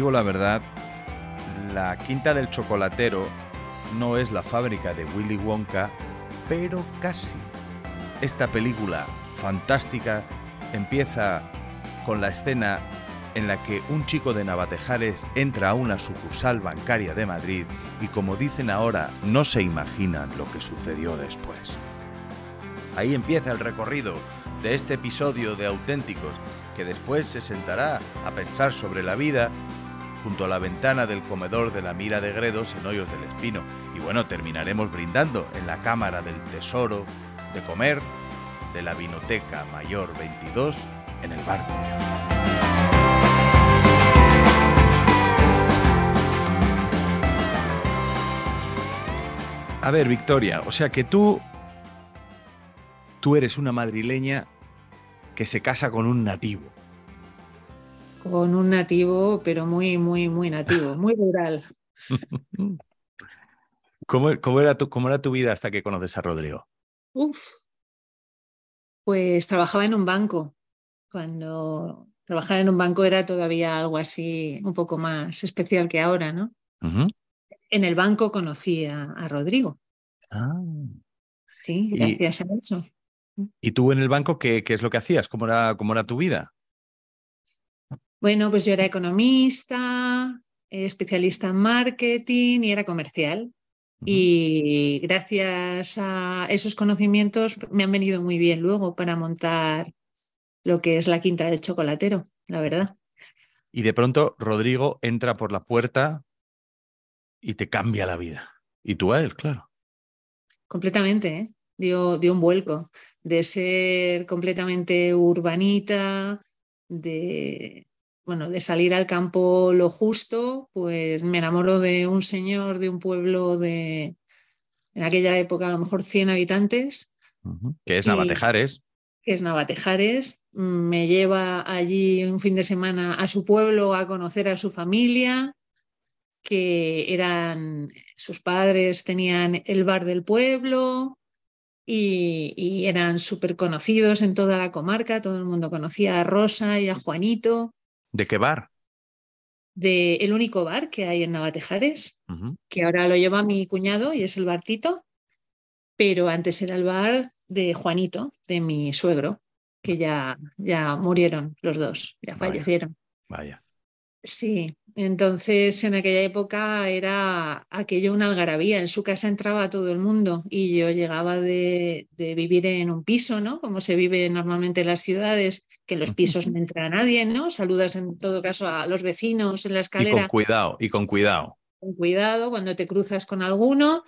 digo la verdad, la quinta del chocolatero no es la fábrica de Willy Wonka, pero casi. Esta película fantástica empieza con la escena en la que un chico de Navatejares entra a una sucursal bancaria de Madrid y como dicen ahora, no se imaginan lo que sucedió después. Ahí empieza el recorrido de este episodio de Auténticos, que después se sentará a pensar sobre la vida junto a la ventana del comedor de la Mira de Gredos en Hoyos del Espino. Y bueno, terminaremos brindando en la Cámara del Tesoro de Comer de la Vinoteca Mayor 22 en el barco. A ver, Victoria, o sea que tú tú eres una madrileña que se casa con un nativo con un nativo, pero muy, muy, muy nativo, muy rural. ¿Cómo, era, tu, tu vida hasta que conoces a Rodrigo? Uf, pues trabajaba en un banco. Cuando trabajar en un banco era todavía algo así un poco más especial que ahora, ¿no? En el banco conocí a, Rodrigo. Ah. Sí, gracias a eso. ¿Y tú en el banco qué, es lo que hacías? ¿Cómo era, cómo era tu vida? Bueno, pues yo era economista, eh, especialista en marketing y era comercial. Y gracias a esos conocimientos me han venido muy bien luego para montar lo que es la quinta del chocolatero, la verdad. Y de pronto Rodrigo entra por la puerta y te cambia la vida. Y tú a él, claro. Completamente, ¿eh? dio, dio un vuelco de ser completamente urbanita, de bueno, de salir al campo lo justo, pues me enamoro de un señor de un pueblo de, en aquella época a lo mejor 100 habitantes. Que es Navatejares. Que es Navatejares. Me lleva allí un fin de semana a su pueblo a conocer a su familia, que eran, sus padres tenían el bar del pueblo. Y, y eran súper conocidos en toda la comarca, todo el mundo conocía a Rosa y a Juanito. ¿De qué bar? De el único bar que hay en Navatejares, que ahora lo lleva mi cuñado y es el Bartito, pero antes era el bar de Juanito, de mi suegro, que ya, ya murieron los dos, ya fallecieron. Vaya. Sí, entonces, en aquella época era aquello una algarabía. En su casa entraba todo el mundo y yo llegaba de, vivir en un piso, ¿no? Como se vive normalmente en las ciudades, que en los pisos no entra nadie, ¿no? Saludas en todo caso a los vecinos en la escalera. Y con cuidado, y con cuidado. Con cuidado cuando te cruzas con alguno.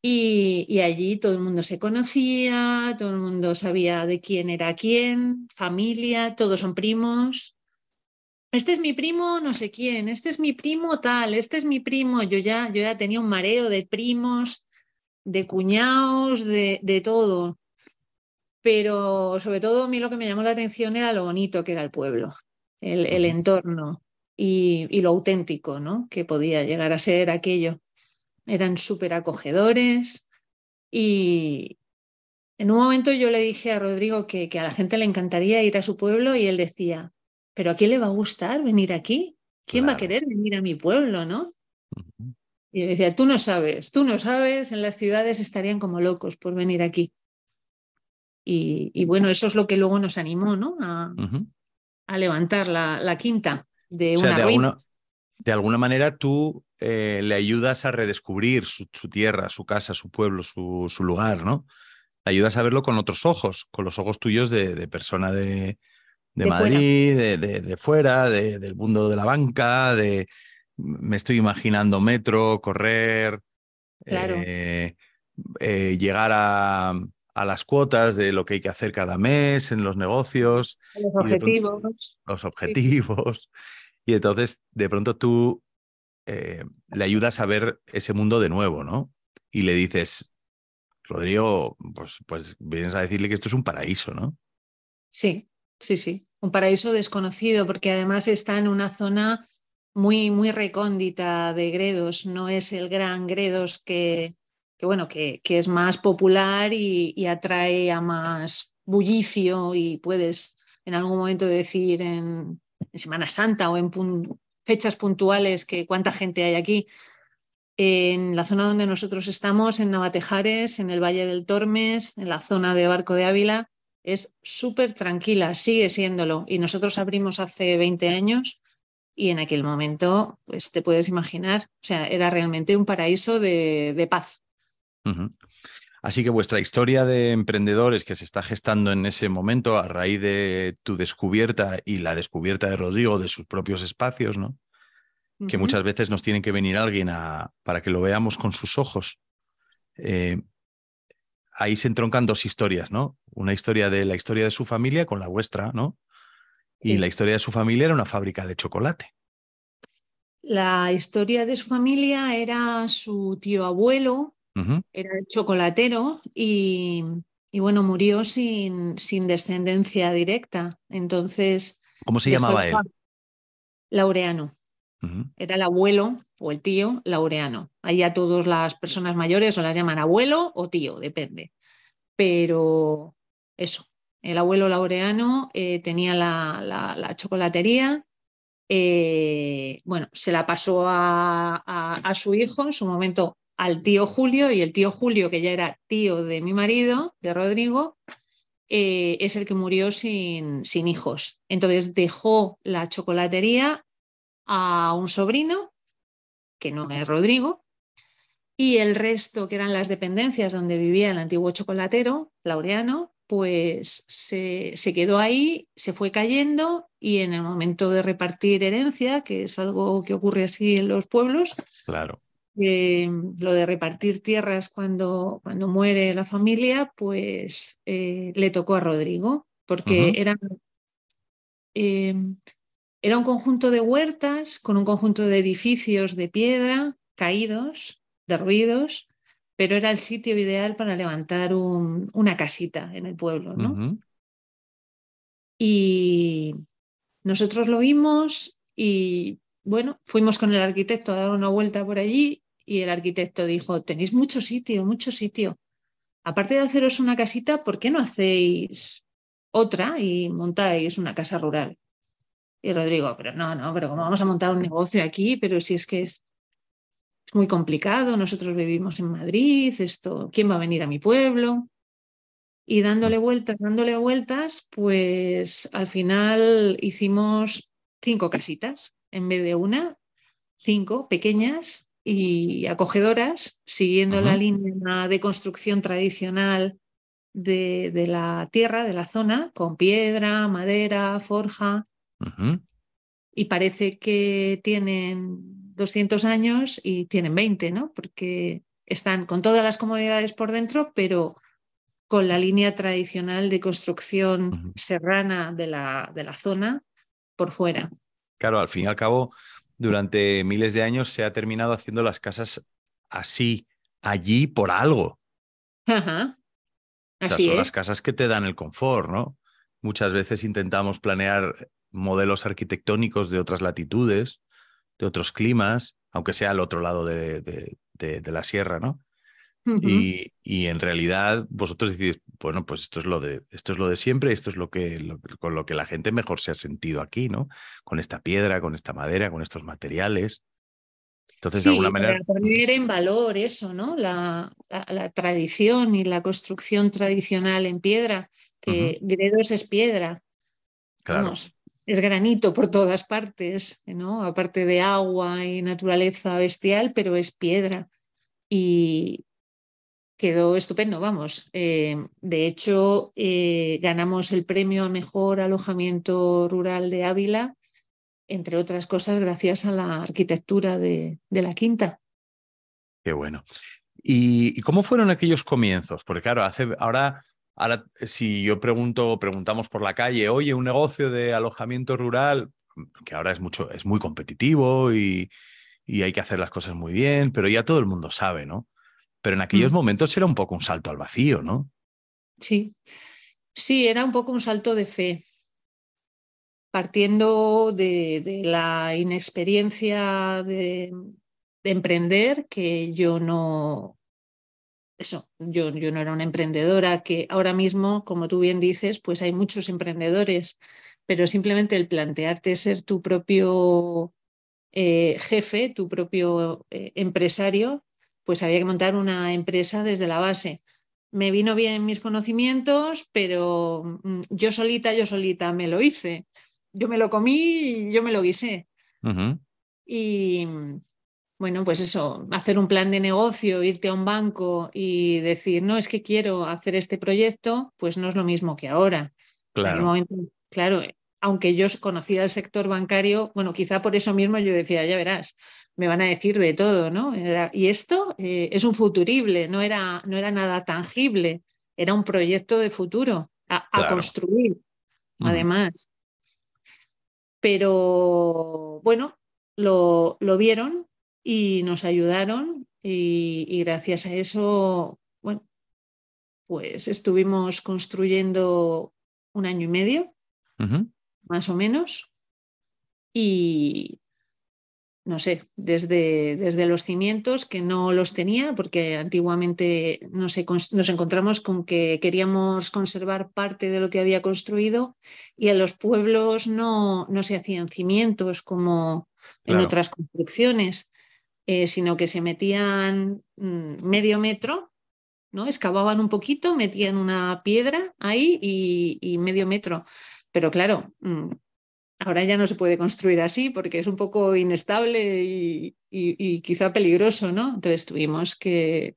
y, allí todo el mundo se conocía, todo el mundo sabía de quién era quién, familia, todos son primos este es mi primo no sé quién, este es mi primo tal, este es mi primo, yo ya, yo ya tenía un mareo de primos, de cuñados, de, de todo. Pero sobre todo a mí lo que me llamó la atención era lo bonito que era el pueblo, el, entorno y, y, lo auténtico ¿no? que podía llegar a ser aquello. Eran súper acogedores y en un momento yo le dije a Rodrigo que, que a la gente le encantaría ir a su pueblo y él decía, pero ¿a quién le va a gustar venir aquí? ¿Quién va a querer venir a mi pueblo, no? Y decía, tú no sabes, tú no sabes, en las ciudades estarían como locos por venir aquí. Y, bueno, eso es lo que luego nos animó, ¿no? A, levantar la, la, quinta de de Alguna, manera tú eh, le ayudas a redescubrir su, tierra, su casa, su pueblo, su, lugar, ¿no? ayudas a verlo con otros ojos, con los ojos tuyos de persona de, de, Madrid, De, fuera, del mundo de la banca, de me estoy imaginando metro, correr, eh, eh, llegar a, las cuotas de lo que hay que hacer cada mes en los negocios. Los objetivos. los objetivos. Y entonces, de pronto tú eh, le ayudas a ver ese mundo de nuevo, ¿no? Y le dices, Rodrigo, pues, pues vienes a decirle que esto es un paraíso, ¿no? Sí, sí, sí un paraíso desconocido, porque además está en una zona muy, muy recóndita de Gredos, no es el gran Gredos que, que bueno, que, que, es más popular y, atrae a más bullicio y puedes en algún momento decir en, Semana Santa o en fechas puntuales que cuánta gente hay aquí. En la zona donde nosotros estamos, en Navatejares, en el Valle del Tormes, en la zona de Barco de Ávila, es súper tranquila, sigue siéndolo. Y nosotros abrimos hace 20 años y en aquel momento, pues te puedes imaginar, o sea, era realmente un paraíso de, paz. Así que vuestra historia de emprendedores que se está gestando en ese momento a raíz de tu descubierta y la descubierta de Rodrigo de sus propios espacios, ¿no? Que muchas veces nos tiene que venir alguien a, para que lo veamos con sus ojos. Eh, ahí se entroncan dos historias, ¿no? una historia de la historia de su familia con la vuestra, ¿no? Y la historia de su familia era una fábrica de chocolate. La historia de su familia era su tío abuelo, era el chocolatero y, bueno, murió sin, sin, descendencia directa. Entonces. ¿Cómo se llamaba él? Laureano. Era el abuelo o el tío Laureano. Ahí a todas las personas mayores o las llaman abuelo o tío, depende. Pero eso. El abuelo laureano eh, tenía la, chocolatería, eh, bueno, se la pasó a, su hijo, en su momento al tío Julio, y el tío Julio, que ya era tío de mi marido, de Rodrigo, eh, es el que murió sin, sin hijos. Entonces dejó la chocolatería a un sobrino, que no es Rodrigo, y el resto, que eran las dependencias donde vivía el antiguo chocolatero, Laureano, pues se, quedó ahí, se fue cayendo y en el momento de repartir herencia, que es algo que ocurre así en los pueblos, claro. Eh, lo de repartir tierras cuando, cuando muere la familia, pues eh, le tocó a Rodrigo, porque eh, era un conjunto de huertas con un conjunto de edificios de piedra caídos, derruidos, pero era el sitio ideal para levantar una casita en el pueblo, ¿no? Y nosotros lo vimos y bueno, fuimos con el arquitecto a dar una vuelta por allí y el arquitecto dijo, tenéis mucho sitio, mucho sitio. Aparte de haceros una casita, ¿por qué no hacéis otra y montáis una casa rural? Y Rodrigo, pero no, no, pero como vamos a montar un negocio aquí? Pero si es que es, muy complicado, nosotros vivimos en Madrid, esto, ¿quién va a venir a mi pueblo? Y dándole mm. vueltas, dándole vueltas, pues al final hicimos cinco casitas en vez de una, cinco pequeñas y acogedoras, siguiendo la línea de construcción tradicional de, la tierra, de la zona, con piedra, madera, forja. Y parece que tienen 200 años y tienen 20, ¿no? Porque están con todas las comodidades por dentro, pero con la línea tradicional de construcción serrana de la, de la zona por fuera. Claro, al fin y al cabo, durante miles de años se ha terminado haciendo las casas así, allí, por algo. Ajá. Así son las casas que te dan el confort, ¿no? Muchas veces intentamos planear modelos arquitectónicos de otras latitudes de otros climas, aunque sea al otro lado de, la sierra, ¿no? y, en realidad vosotros decís, bueno, pues esto es lo de, esto es lo de siempre, esto es lo que, con lo que la gente mejor se ha sentido aquí, ¿no? Con esta piedra, con esta madera, con estos materiales. Entonces, de alguna manera... para poner en valor eso, ¿no? La, tradición y la construcción tradicional en piedra, que Gredos es piedra. Claro es granito por todas partes, ¿no? Aparte de agua y naturaleza bestial, pero es piedra. Y quedó estupendo, vamos. Eh, de hecho, eh, ganamos el premio a mejor alojamiento rural de Ávila, entre otras cosas, gracias a la arquitectura de, la quinta. Qué bueno. ¿Y, ¿Y, cómo fueron aquellos comienzos? Porque claro, hace ahora Ahora, si yo pregunto, preguntamos por la calle, oye, un negocio de alojamiento rural, que ahora es mucho, es muy competitivo y, hay que hacer las cosas muy bien, pero ya todo el mundo sabe, ¿no? Pero en aquellos mm. momentos era un poco un salto al vacío, ¿no? Sí, sí, era un poco un salto de fe, partiendo de, la inexperiencia de, emprender que yo no, eso, yo, yo no era una emprendedora, que ahora mismo, como tú bien dices, pues hay muchos emprendedores, pero simplemente el plantearte ser tu propio eh, jefe, tu propio eh, empresario, pues había que montar una empresa desde la base. Me vino bien mis conocimientos, pero mm, yo solita, yo solita me lo hice. Yo me lo comí y yo me lo guisé. Y bueno, pues eso, hacer un plan de negocio, irte a un banco y decir, no, es que quiero hacer este proyecto, pues no es lo mismo que ahora. Claro. claro, aunque yo conocía el sector bancario, bueno, quizá por eso mismo yo decía, ya verás, me van a decir de todo, ¿no? y esto eh, es un futurible, no era, no era nada tangible, era un proyecto de futuro a, construir, además. Pero bueno, lo, lo vieron y nos ayudaron y, gracias a eso, bueno, pues estuvimos construyendo un año y medio, más o menos, y no sé, desde, desde, los cimientos que no los tenía, porque antiguamente nos, nos, encontramos con que queríamos conservar parte de lo que había construido y en los pueblos no, no se hacían cimientos como en otras construcciones. Eh, sino que se metían mm, medio metro, ¿no? Excavaban un poquito, metían una piedra ahí y, medio metro. Pero claro, mm, ahora ya no se puede construir así porque es un poco inestable y, quizá peligroso, ¿no? Entonces tuvimos que,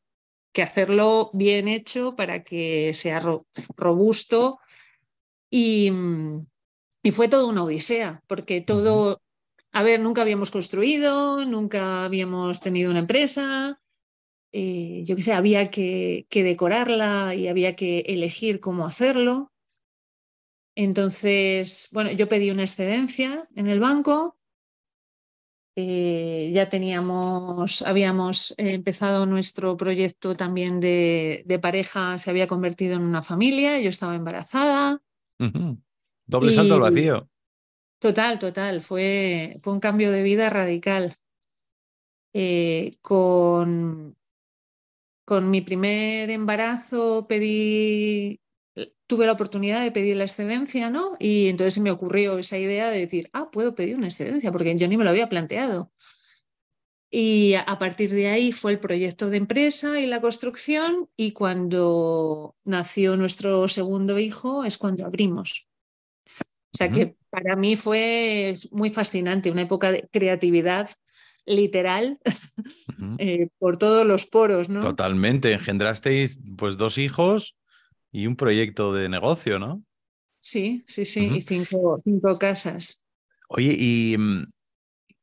hacerlo bien hecho para que sea robusto y, mm, y, fue todo una odisea porque todo a ver, nunca habíamos construido, nunca habíamos tenido una empresa, eh, yo qué sé, había que, decorarla y había que elegir cómo hacerlo. Entonces, bueno, yo pedí una excedencia en el banco. Eh, ya teníamos, habíamos empezado nuestro proyecto también de, pareja, se había convertido en una familia, yo estaba embarazada. Doble salto al vacío. Total, total, fue, fue un cambio de vida radical. Eh, con, con mi primer embarazo pedí, tuve la oportunidad de pedir la excedencia, ¿no? Y entonces se me ocurrió esa idea de decir, ah, puedo pedir una excedencia, porque yo ni me lo había planteado. Y a partir de ahí fue el proyecto de empresa y la construcción y cuando nació nuestro segundo hijo es cuando abrimos sea que para mí fue muy fascinante, una época de creatividad literal eh, por todos los poros, ¿no? Totalmente, engendrasteis pues dos hijos y un proyecto de negocio, ¿no? Sí, sí, sí, y cinco, cinco, casas. Oye, mm,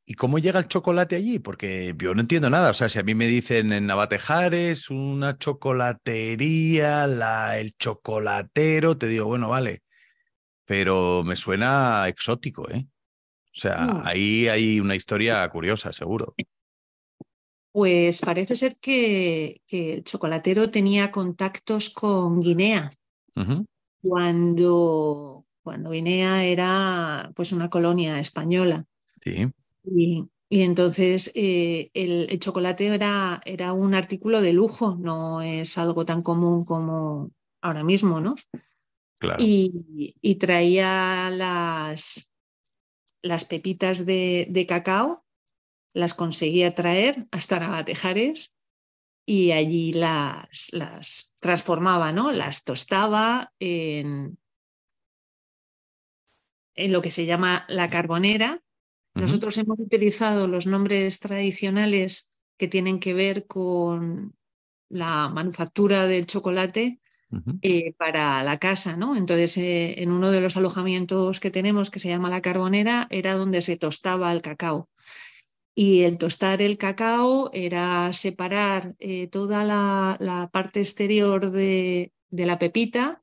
¿y, cómo llega el chocolate allí? Porque yo no entiendo nada. O sea, si a mí me dicen en Navatejares una chocolatería, la, el chocolatero, te digo, bueno, vale, pero me suena exótico, ¿eh? O sea, mm. ahí hay una historia curiosa, seguro. Pues parece ser que, el chocolatero tenía contactos con Guinea cuando, cuando Guinea era pues una colonia española. Sí. Y, entonces eh, el, el, chocolate era, era un artículo de lujo, no es algo tan común como ahora mismo, ¿no? Y, traía las, las pepitas de, cacao, las conseguía traer hasta Navatejares y allí las, las transformaba, ¿no? Las tostaba en, en lo que se llama la carbonera. Nosotros hemos utilizado los nombres tradicionales que tienen que ver con la manufactura del chocolate, eh, para la casa, ¿no? Entonces, eh, en uno de los alojamientos que tenemos, que se llama La Carbonera, era donde se tostaba el cacao. Y el tostar el cacao era separar eh, toda la, parte exterior de, la pepita,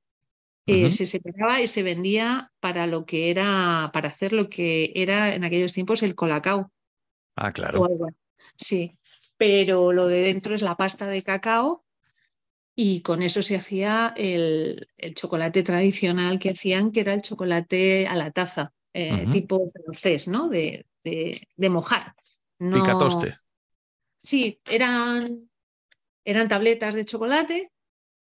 se separaba y se vendía para lo que era, para hacer lo que era en aquellos tiempos el colacao. Ah, claro. Sí, pero lo de dentro es la pasta de cacao y con eso se hacía el, chocolate tradicional que hacían, que era el chocolate a la taza, eh, tipo francés, ¿no? De, mojar. No... Picatoste. Sí, eran, eran tabletas de chocolate,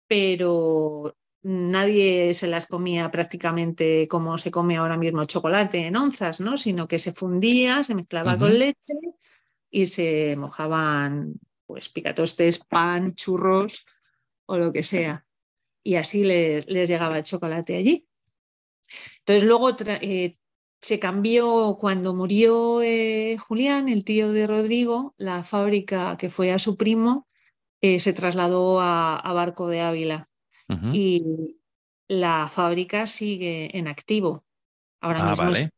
pero nadie se las comía prácticamente como se come ahora mismo chocolate en onzas, ¿no? Sino que se fundía, se mezclaba con leche y se mojaban pues picatostes, pan, churros o lo que sea. Y así les, llegaba el chocolate allí. Entonces luego eh, se cambió cuando murió eh, Julián, el tío de Rodrigo, la fábrica que fue a su primo eh, se trasladó a, Barco de Ávila y la fábrica sigue en activo. Ahora ah, mismo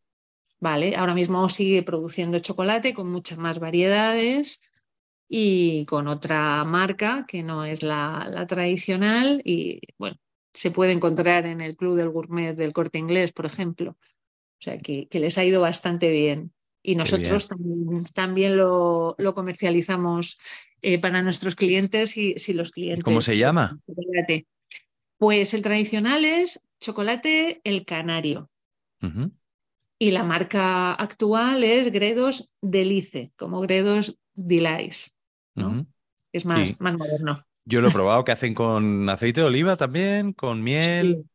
Vale, ahora mismo sigue produciendo chocolate con muchas más variedades y con otra marca que no es la, tradicional y bueno, se puede encontrar en el Club del Gourmet del Corte Inglés, por ejemplo. O sea, que, les ha ido bastante bien. Y nosotros también, lo, comercializamos eh, para nuestros clientes y si los clientes. ¿Cómo se llama? Pues el tradicional es chocolate el canario. Y la marca actual es Gredos Delice, como Gredos Delice. Es más, moderno. Yo lo he probado, que hacen con aceite de oliva también, con miel.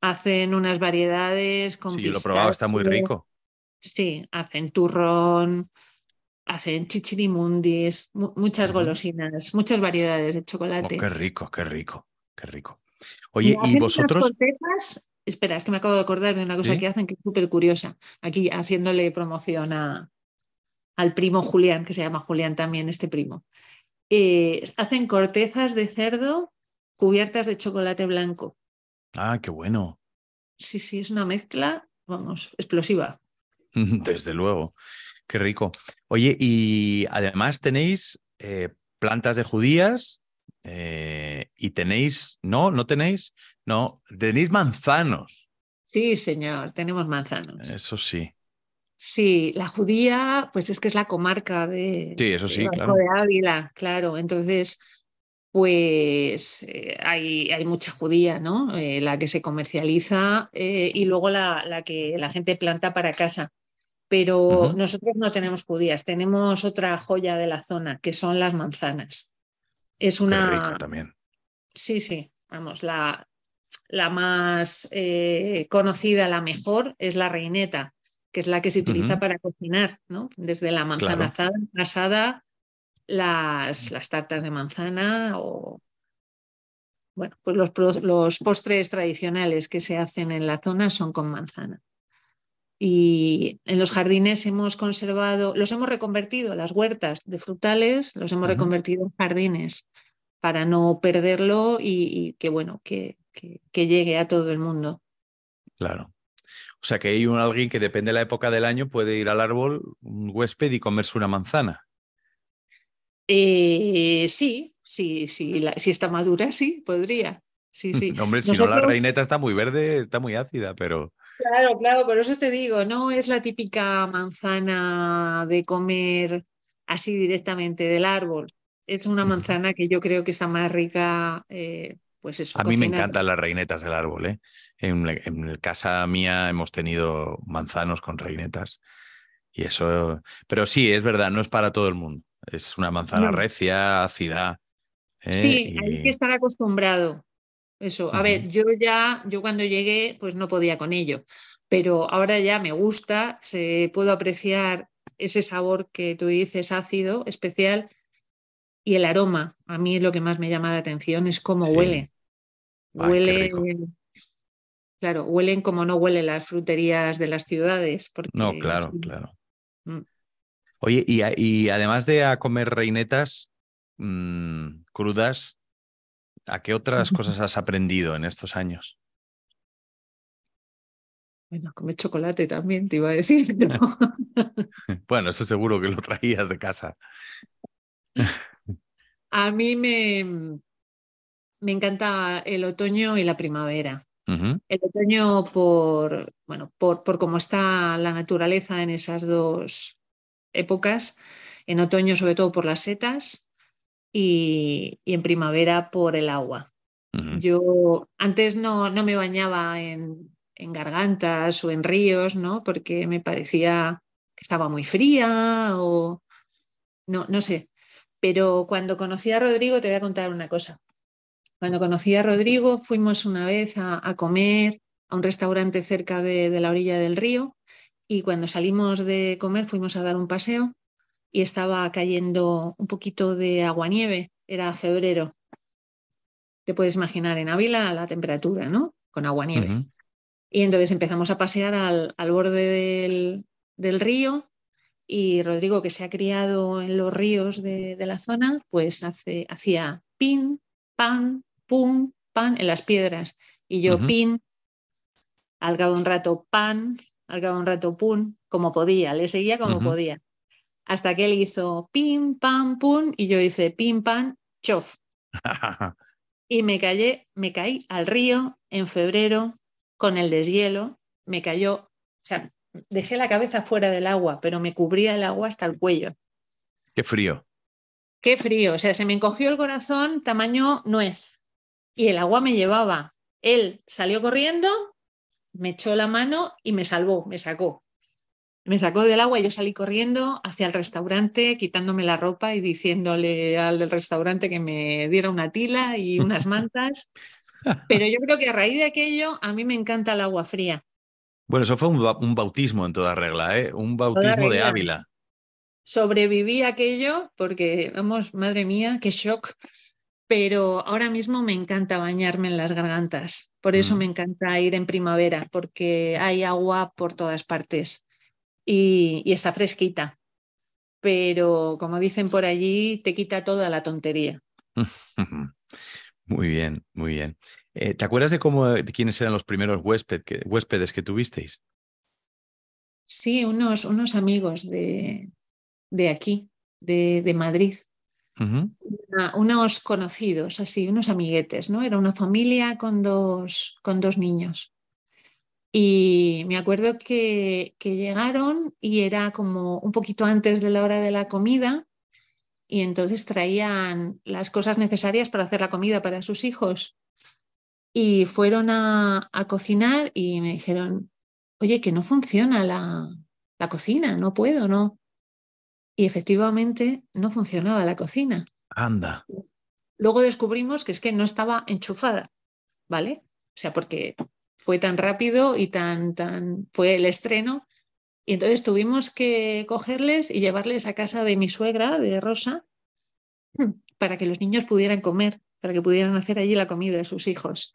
Hacen unas variedades con Sí, yo lo he probado, está muy rico. Sí, hacen turrón, hacen chichirimundis, muchas golosinas, muchas variedades de chocolate. Oh, qué rico, qué rico, qué rico. Oye, ¿y, vosotros? Espera, es que me acabo de acordar de una cosa que hacen que es súper curiosa, aquí haciéndole promoción a, al primo Julián, que se llama Julián también, este primo. Eh, hacen cortezas de cerdo cubiertas de chocolate blanco. Ah, qué bueno. Sí, sí, es una mezcla, vamos, explosiva. Desde luego, qué rico. Oye, y además tenéis eh, plantas de judías eh, y tenéis, no, no tenéis, no, tenéis manzanos. Sí, señor, tenemos manzanos. Eso sí. Sí, la judía, pues es que es la comarca de, Ávila, claro. Entonces, pues eh, hay, hay, mucha judía, ¿no? Eh, la que se comercializa eh, y luego la, que la gente planta para casa. Pero nosotros no tenemos judías, tenemos otra joya de la zona, que son las manzanas. Es una... también. Sí, sí, vamos, la más conocida, la mejor, es la reineta, que es la que se utiliza para cocinar, ¿no? Desde la manzana asada, las, las, tartas de manzana o bueno, pues los, postres tradicionales que se hacen en la zona son con manzana. Y en los jardines hemos conservado, los hemos reconvertido, las huertas de frutales, los hemos reconvertido en jardines para no perderlo y, que bueno, que, que llegue a todo el mundo. Claro. O sea que hay un, alguien que depende de la época del año puede ir al árbol, un huésped y comerse una manzana. Eh, sí, sí, sí, si está madura, sí, podría. Sí, sí. hombre, si no la reineta está muy verde, está muy ácida, pero... Claro, claro, por eso te digo, no es la típica manzana de comer así directamente del árbol. Es una manzana que yo creo que está más rica eh, pues a mí me encantan las reinetas del árbol. ¿eh? En, casa mía hemos tenido manzanos con reinetas. Y eso, pero sí, es verdad, no es para todo el mundo. Es una manzana recia, ácida. ¿eh? Sí, hay que estar acostumbrado. Eso, a ver, yo ya, yo cuando llegué, pues no podía con ello, pero ahora ya me gusta, se, puedo apreciar ese sabor que tú dices ácido, especial, y el aroma, a mí lo que más me llama la atención, es cómo huele. huele, claro, huelen como no huelen las fruterías de las ciudades. no, claro, claro. Mm. Oye, y, además de a comer reinetas mm, crudas, ¿a qué otras cosas has aprendido en estos años? Bueno, comer chocolate también, te iba a decir. bueno, eso seguro que lo traías de casa. A mí mm, me, encanta el otoño y la primavera. El otoño por, bueno, por, por cómo está la naturaleza en esas dos épocas, en otoño sobre todo por las setas y, en primavera por el agua. Yo antes no, no me bañaba en, en, gargantas o en ríos, ¿no? Porque me parecía que estaba muy fría o no, no sé. Pero cuando conocí a Rodrigo, te voy a contar una cosa. Cuando conocí a Rodrigo, fuimos una vez a, comer a un restaurante cerca de, la orilla del río y cuando salimos de comer fuimos a dar un paseo y estaba cayendo un poquito de agua nieve. era febrero. Te puedes imaginar en Ávila la temperatura, ¿no? Con agua nieve. Y entonces empezamos a pasear al, borde del, río y Rodrigo, que se ha criado en los ríos de, la zona, pues hacía pin, pan, pum, pan en las piedras. Y yo pin, al cabo de un rato pan, al cabo de un rato pum, como podía, le seguía como podía. Hasta que él hizo pin, pan, pum, y yo hice pin, pan, chof. y me, callé, me caí al río en febrero con el deshielo, me cayó, o sea, dejé la cabeza fuera del agua, pero me cubría el agua hasta el cuello. Qué frío. Qué frío, o sea, se me encogió el corazón tamaño nuez y el agua me llevaba. Él salió corriendo, me echó la mano y me salvó, me sacó. Me sacó del agua y yo salí corriendo hacia el restaurante, quitándome la ropa y diciéndole al del restaurante que me diera una tila y unas mantas. Pero yo creo que a raíz de aquello, a mí me encanta el agua fría. Bueno, eso fue un, bautismo en toda regla, ¿eh? un bautismo de Ávila. Sobreviví aquello porque, vamos, madre mía, qué shock. Pero ahora mismo me encanta bañarme en las gargantas. Por eso mm. me encanta ir en primavera, porque hay agua por todas partes y, y está fresquita. Pero como dicen por allí, te quita toda la tontería. Muy bien, muy bien. Eh, ¿Te acuerdas de cómo quiénes eran los primeros huéspedes que tuvisteis? Sí, unos, unos amigos de, aquí, de, Madrid. unos conocidos, así, unos amiguetes, ¿no? Era una familia con dos, con dos niños. Y me acuerdo que, que llegaron y era como un poquito antes de la hora de la comida y entonces traían las cosas necesarias para hacer la comida para sus hijos. Y fueron a, cocinar y me dijeron, oye, que no funciona la, la cocina, no puedo, no. Y efectivamente no funcionaba la cocina. Anda. Luego descubrimos que es que no estaba enchufada, ¿vale? O sea, porque fue tan rápido y tan, tan, fue el estreno y entonces tuvimos que cogerles y llevarles a casa de mi suegra, de Rosa, para que los niños pudieran comer, para que pudieran hacer allí la comida de sus hijos.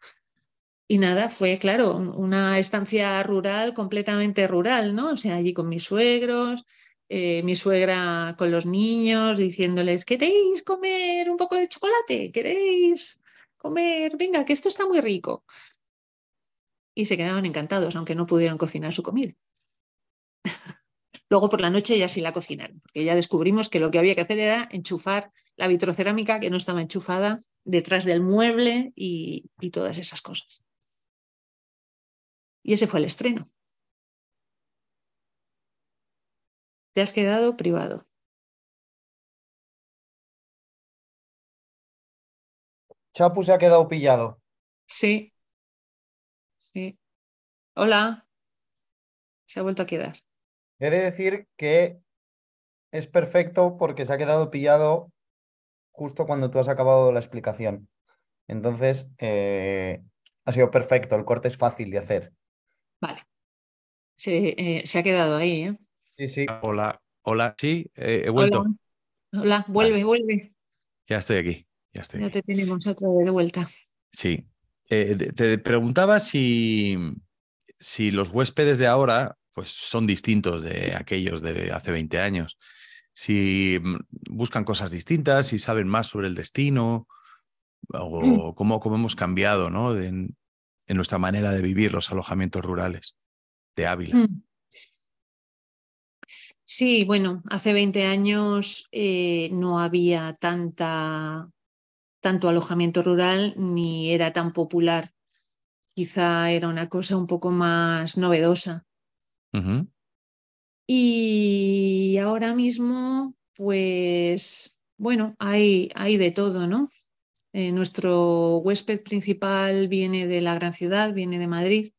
Y nada, fue, claro, una estancia rural, completamente rural, ¿no? O sea, allí con mis suegros, eh, mi suegra con los niños, diciéndoles, ¿queréis comer un poco de chocolate? ¿Queréis comer? Venga, que esto está muy rico. Y se quedaron encantados, aunque no pudieron cocinar su comida. Luego por la noche ya sí la cocinaron, porque ya descubrimos que lo que había que hacer era enchufar la vitrocerámica que no estaba enchufada detrás del mueble y, todas esas cosas. Y ese fue el estreno. Te has quedado privado. Chapu se ha quedado pillado. Sí. Sí. Hola. Se ha vuelto a quedar. He de decir que es perfecto porque se ha quedado pillado justo cuando tú has acabado la explicación. Entonces, eh, ha sido perfecto, el corte es fácil de hacer. Vale. Se, eh, ha quedado ahí, ¿eh? Sí, sí. Hola, hola, sí, he vuelto. Hola, vuelve, vuelve. Ya estoy aquí, ya estoy. te tenemos otra vez de vuelta. Sí. te preguntaba si, si los huéspedes de ahora pues son distintos de aquellos de hace 20 años. Si mm, buscan cosas distintas, si saben más sobre el destino mm. o cómo, hemos cambiado ¿no? en nuestra manera de vivir los alojamientos rurales de Ávila. Mm. Sí, bueno, hace 20 años eh, no había tanta, tanto alojamiento rural ni era tan popular. Quizá era una cosa un poco más novedosa. Y ahora mismo, pues, bueno, hay, hay de todo, ¿no? Eh, nuestro huésped principal viene de la gran ciudad, viene de Madrid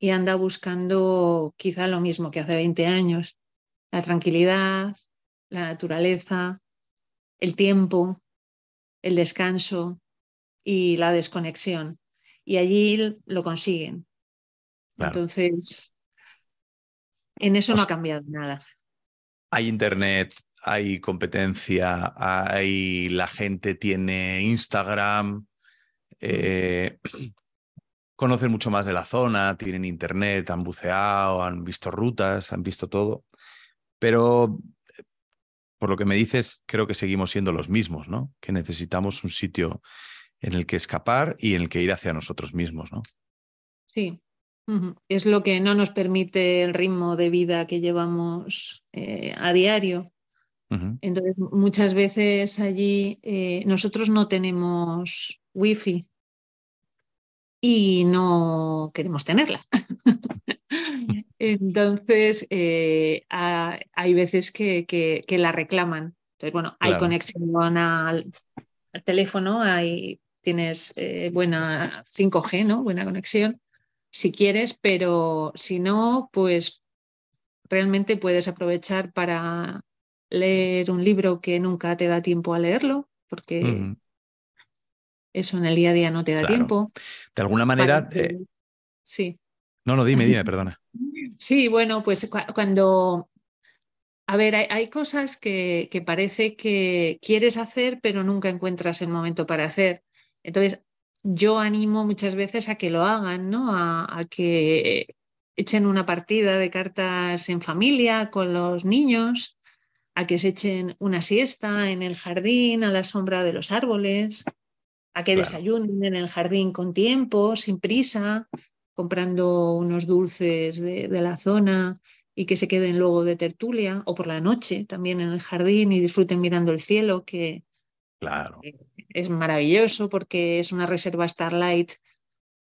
y anda buscando quizá lo mismo que hace 20 años, la tranquilidad, la naturaleza, el tiempo, el descanso y la desconexión. Y allí lo consiguen. Entonces, en eso no ha cambiado nada. Hay internet, hay competencia, hay la gente tiene Instagram, eh, conocen mucho más de la zona, tienen internet, han buceado, han visto rutas, han visto todo. Pero por lo que me dices, creo que seguimos siendo los mismos, ¿no? Que necesitamos un sitio en el que escapar y en el que ir hacia nosotros mismos, ¿no? Sí, es lo que no nos permite el ritmo de vida que llevamos eh, a diario. Entonces, muchas veces allí eh, nosotros no tenemos wifi y no queremos tenerla. Entonces, eh, hay veces que, que, la reclaman. Entonces, bueno, hay conexión al, al, teléfono, hay, tienes buena 5G, ¿no? Buena conexión si quieres, pero si no, pues realmente puedes aprovechar para leer un libro que nunca te da tiempo a leerlo, porque eso en el día a día no te da tiempo. De alguna manera... Eh, sí. No, no, dime, dime, perdona. Sí, bueno, pues cuando... A ver, hay, hay cosas que, que, parece que quieres hacer, pero nunca encuentras el momento para hacer. Entonces, yo animo muchas veces a que lo hagan, ¿no? A, que echen una partida de cartas en familia con los niños, a que se echen una siesta en el jardín, a la sombra de los árboles, a que desayunen en el jardín con tiempo, sin prisa, comprando unos dulces de, la zona y que se queden luego de tertulia o por la noche también en el jardín y disfruten mirando el cielo, que, Claro. Eh, es maravilloso porque es una reserva Starlight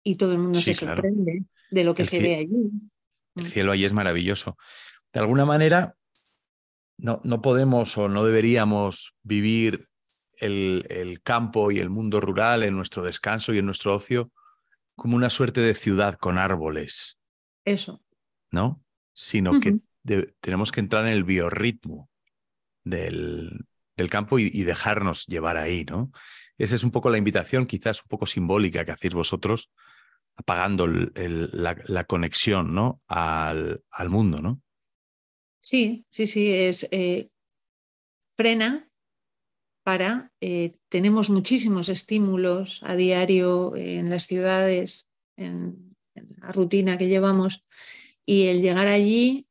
y todo el mundo se sorprende de lo que se ve allí. El cielo allí es maravilloso. De alguna manera, no, no podemos o no deberíamos vivir el, campo y el mundo rural en nuestro descanso y en nuestro ocio como una suerte de ciudad con árboles. Eso. ¿No? Sino que tenemos que entrar en el biorritmo del, del campo y, dejarnos llevar ahí, ¿no? esa es un poco la invitación, quizás un poco simbólica que hacéis vosotros, apagando la, conexión ¿no? al, mundo, ¿no? Sí, sí, sí, es eh, frena para, eh, tenemos muchísimos estímulos a diario en las ciudades, en la rutina que llevamos, y el llegar allí,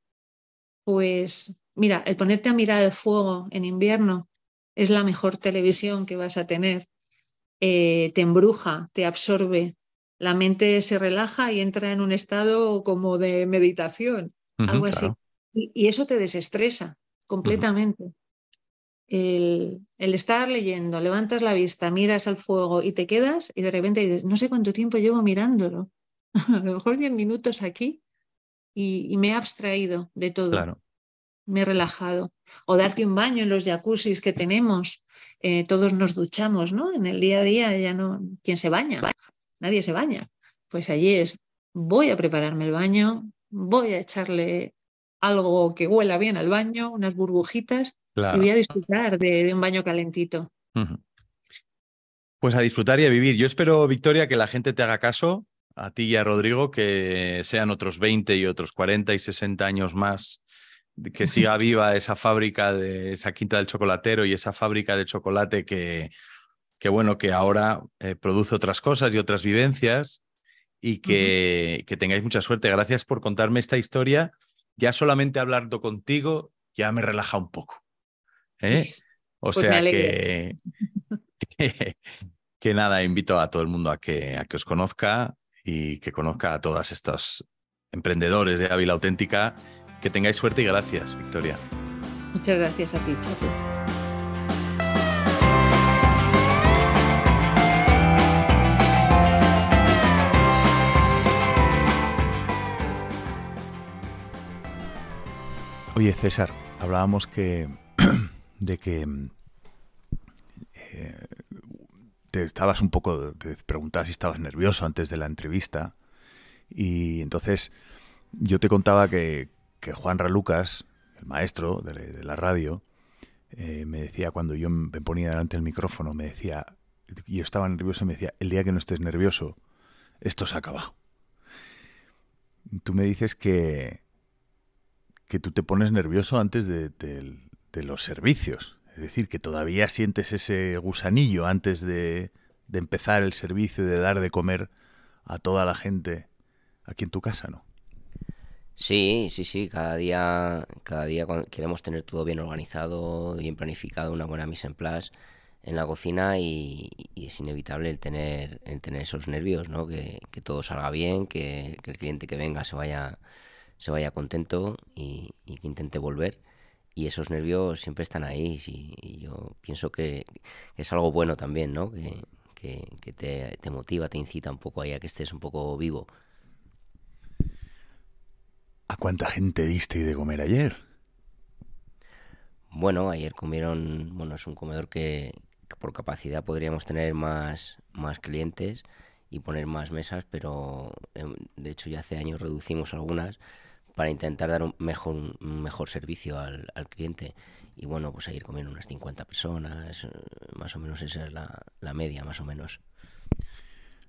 pues mira, el ponerte a mirar el fuego en invierno es la mejor televisión que vas a tener. Eh, te embruja, te absorbe, la mente se relaja y entra en un estado como de meditación, algo así. Y, eso te desestresa completamente. el, estar leyendo, levantas la vista, miras al fuego y te quedas y de repente dices, no sé cuánto tiempo llevo mirándolo, a lo mejor 10 minutos aquí y, me he abstraído de todo. Me he relajado o darte un baño en los jacuzzis que tenemos. Eh, todos nos duchamos, ¿no? En el día a día ya no, ¿quién se baña? Nadie se baña. Pues allí es, voy a prepararme el baño, voy a echarle algo que huela bien al baño, unas burbujitas, y voy a disfrutar de, un baño calentito. Pues a disfrutar y a vivir. Yo espero, Victoria, que la gente te haga caso, a ti y a Rodrigo, que sean otros 20 y otros 40 y 60 años más que siga viva esa fábrica de esa quinta del chocolatero y esa fábrica de chocolate que, que bueno, que ahora eh, produce otras cosas y otras vivencias y que, tengáis mucha suerte. Gracias por contarme esta historia. Ya solamente hablando contigo ya me relaja un poco. ¿eh? O pues sea que, que, nada, invito a todo el mundo a que, a que os conozca y que conozca a todas estas emprendedores de Ávila Auténtica que tengáis suerte y gracias, Victoria. Muchas gracias a ti, Chapo. Oye, César, hablábamos que de que eh, te estabas un poco, te preguntabas si estabas nervioso antes de la entrevista y entonces yo te contaba que, que Juan Lucas, el maestro de, la radio, eh, me decía cuando yo me ponía delante del micrófono, me decía, y yo estaba nervioso, y me decía, el día que no estés nervioso, esto se acabado. Tú me dices que, que tú te pones nervioso antes de, los servicios, es decir, que todavía sientes ese gusanillo antes de, de empezar el servicio, de dar de comer a toda la gente aquí en tu casa, ¿no? Sí, sí, sí, cada día, cada día queremos tener todo bien organizado, bien planificado, una buena mise en place en la cocina y, es inevitable el tener, el tener esos nervios, ¿no? Que, todo salga bien, que, el cliente que venga se vaya, se vaya contento y, que intente volver y esos nervios siempre están ahí y, yo pienso que, es algo bueno también, ¿no? Que, que, te, motiva, te incita un poco a que estés un poco vivo ¿A cuánta gente diste de comer ayer? Bueno, ayer comieron, bueno, es un comedor que, por capacidad podríamos tener más, más clientes y poner más mesas, pero em, de hecho ya hace años reducimos algunas para intentar dar un mejor, mejor servicio al, al cliente. Y bueno, pues ayer comieron unas 50 personas, más o menos esa es la, la media, más o menos.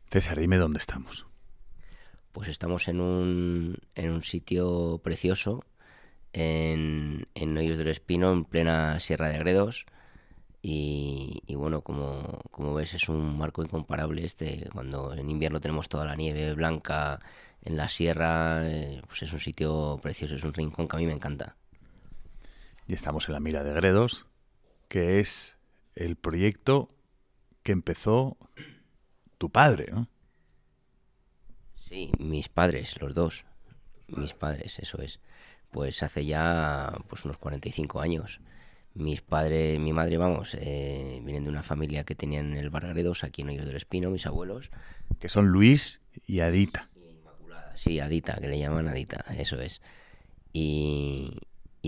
César, dime dónde estamos pues estamos en un, en un sitio precioso, en, en Noyos del Espino, en plena Sierra de Gredos. Y, bueno, como, como ves, es un marco incomparable este. Cuando en invierno tenemos toda la nieve blanca en la sierra, eh, pues es un sitio precioso, es un rincón que a mí me encanta. Y estamos en la Mira de Gredos, que es el proyecto que empezó tu padre, ¿no? Sí, mis padres, los dos. Mis padres, eso es. Pues hace ya pues unos 45 años. Mis padres, mi madre, vamos, eh, vienen de una familia que tenían en el gredos aquí en Hoyos del Espino, mis abuelos. Que son Luis y Adita. sí, Adita, que le llaman Adita, eso es. Y,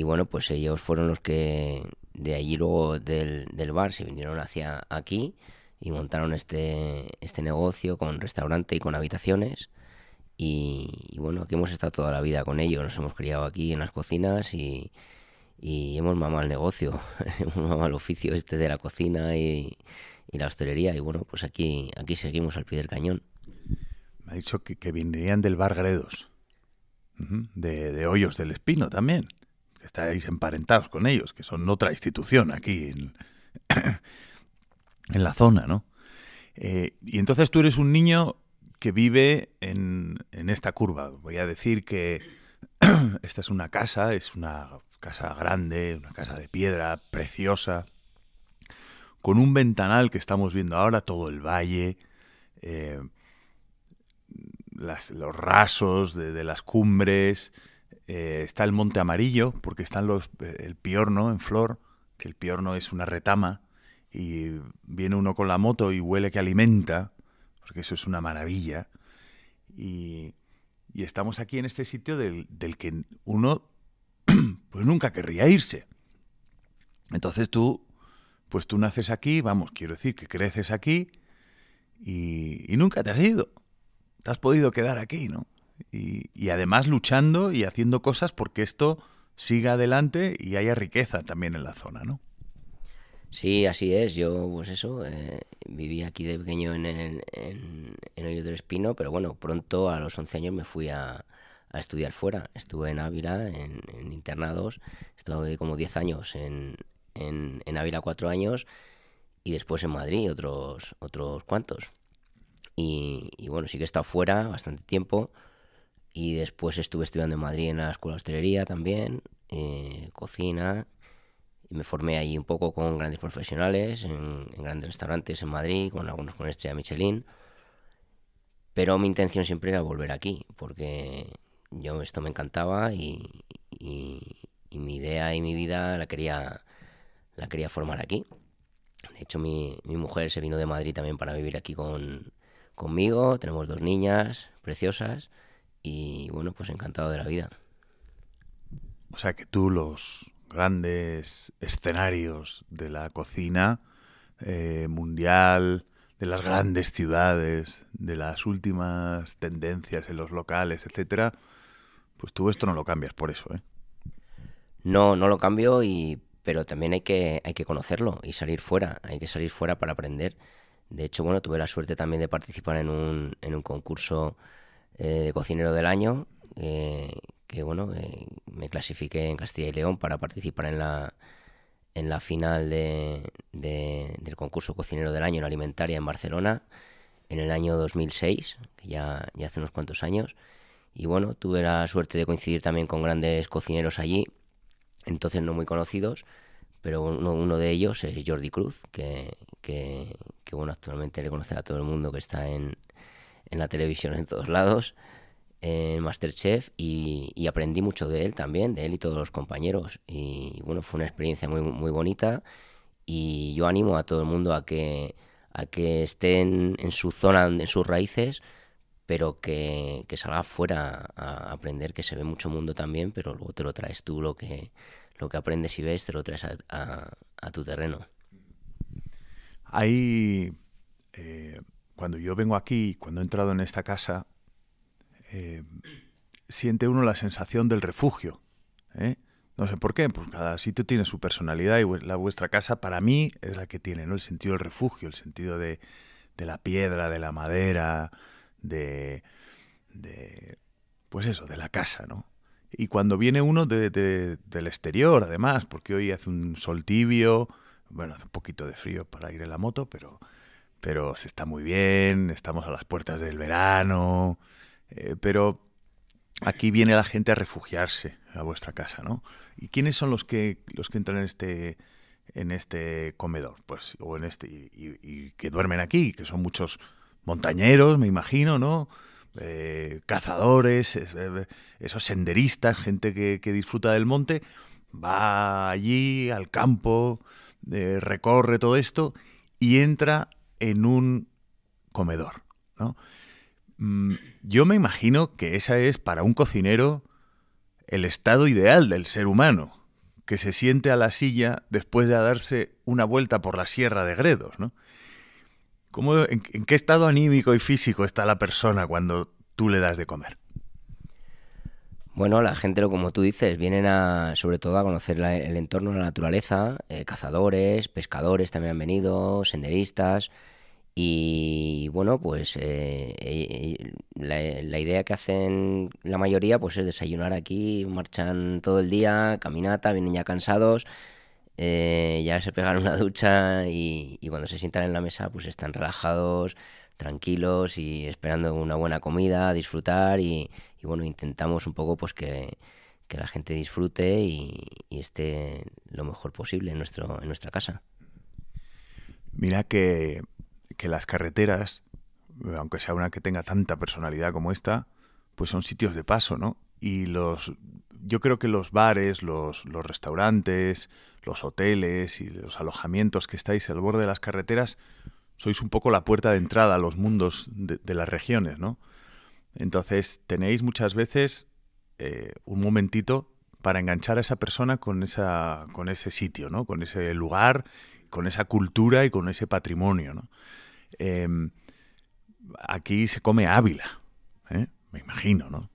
bueno, pues ellos fueron los que de allí luego del, bar se vinieron hacia aquí y montaron este, este negocio con restaurante y con habitaciones y, bueno, aquí hemos estado toda la vida con ellos, nos hemos criado aquí en las cocinas y, y hemos mamado el negocio, hemos mamado el oficio este de la cocina y, la hostelería y bueno, pues aquí, aquí seguimos al pie del cañón. Me ha dicho que, que del Bar Gredos, de, de Hoyos del Espino también, que estáis emparentados con ellos, que son otra institución aquí en, la zona, ¿no? Eh, y entonces tú eres un niño que vive en, en esta curva. Voy a decir que esta es una casa, es una casa grande, una casa de piedra, preciosa, con un ventanal que estamos viendo ahora, todo el valle, eh, los rasos de, las cumbres, eh, está el monte amarillo, porque están los, eh, el piorno en flor, que el piorno es una retama, y viene uno con la moto y huele que alimenta, porque eso es una maravilla. Y, estamos aquí en este sitio del, que uno pues nunca querría irse. Entonces tú, pues tú naces aquí, vamos, quiero decir que creces aquí y, nunca te has ido. Te has podido quedar aquí, ¿no? y, además luchando y haciendo cosas porque esto siga adelante y haya riqueza también en la zona, ¿no? Sí, así es. Yo, pues eso, eh, viví aquí de pequeño en, el, en, Hoyo del Espino, pero bueno, pronto a los 11 años me fui a, estudiar fuera. Estuve en Ávila, en, internados, estuve como 10 años en, en, en, Ávila, 4 años, y después en Madrid otros, otros cuantos. Y, y, bueno, sí que he estado fuera bastante tiempo, y después estuve estudiando en Madrid en la Escuela de Hostelería también, eh, cocina, y me formé ahí un poco con grandes profesionales, en, grandes restaurantes en Madrid, con algunos con estrella Michelin. Pero mi intención siempre era volver aquí, porque yo esto me encantaba y, mi idea y mi vida la quería, la quería formar aquí. De hecho, mi, mi mujer se vino de Madrid también para vivir aquí con, conmigo. Tenemos dos niñas preciosas y bueno, pues encantado de la vida. O sea que tú los, grandes escenarios de la cocina eh, mundial, de las grandes ciudades, de las últimas tendencias en los locales, etcétera, pues tú esto no lo cambias por eso, ¿eh? No, no lo cambio y pero también hay que hay que conocerlo y salir fuera, hay que salir fuera para aprender. De hecho, bueno, tuve la suerte también de participar en un, en un concurso eh, de cocinero del año eh, que bueno, me clasifiqué en Castilla y León para participar en la, final del concurso cocinero del año en alimentaria en Barcelona en el año 2006, que ya, hace unos cuantos años. Y bueno, tuve la suerte de coincidir también con grandes cocineros allí, entonces no muy conocidos, pero uno, de ellos es Jordi Cruz, que, que, bueno, actualmente le conocerá a todo el mundo que está en la televisión en todos lados en Masterchef y, aprendí mucho de él también, de él y todos los compañeros. Y bueno, fue una experiencia muy, bonita y yo animo a todo el mundo a que, que estén en su zona, en sus raíces, pero que, salga fuera a aprender, que se ve mucho mundo también, pero luego te lo traes tú lo que, lo que aprendes y ves, te lo traes a, tu terreno. Ahí, eh, cuando yo vengo aquí, cuando he entrado en esta casa, eh, siente uno la sensación del refugio. ¿eh? No sé por qué, pues cada sitio tiene su personalidad y la vuestra casa para mí es la que tiene, ¿no? El sentido del refugio, el sentido de, la piedra, de la madera, de, de, Pues eso, de la casa, ¿no? Y cuando viene uno del exterior, además, porque hoy hace un sol tibio, bueno, hace un poquito de frío para ir en la moto, pero, pero se está muy bien, estamos a las puertas del verano, eh, pero aquí viene la gente a refugiarse a vuestra casa, ¿no? ¿Y quiénes son los que, los que entran en este, en este comedor? Pues, o en este, y, que duermen aquí, que son muchos montañeros, me imagino, ¿no? Eh, cazadores, eh, esos senderistas, gente que, disfruta del monte, va allí al campo, recorre todo esto y entra en un comedor, ¿no? Mm, yo me imagino que esa es para un cocinero el estado ideal del ser humano, que se siente a la silla después de darse una vuelta por la sierra de Gredos, ¿no? ¿Cómo, en, qué estado anímico y físico está la persona cuando tú le das de comer? Bueno, la gente, como tú dices, vienen a, sobre todo a conocer el entorno, la naturaleza, eh, cazadores, pescadores también han venido, senderistas, y bueno, pues eh, eh, eh, la, idea que hacen la mayoría pues es desayunar aquí, marchan todo el día, caminata, vienen ya cansados, ya se pegan una ducha y, cuando se sientan en la mesa pues están relajados, tranquilos y esperando una buena comida, disfrutar y, bueno, intentamos un poco pues que, la gente disfrute y, y, esté lo mejor posible en, nuestro, en nuestra casa. Mira que que las carreteras, aunque sea una que tenga tanta personalidad como esta, pues son sitios de paso, ¿no? Y los yo creo que los bares, los, restaurantes, los hoteles y los alojamientos que estáis al borde de las carreteras sois un poco la puerta de entrada a los mundos de, las regiones, ¿no? Entonces tenéis muchas veces eh, un momentito para enganchar a esa persona con, esa, con ese sitio, ¿no? Con ese lugar con esa cultura y con ese patrimonio. Em, aquí se come Ávila, ¿eh? me imagino,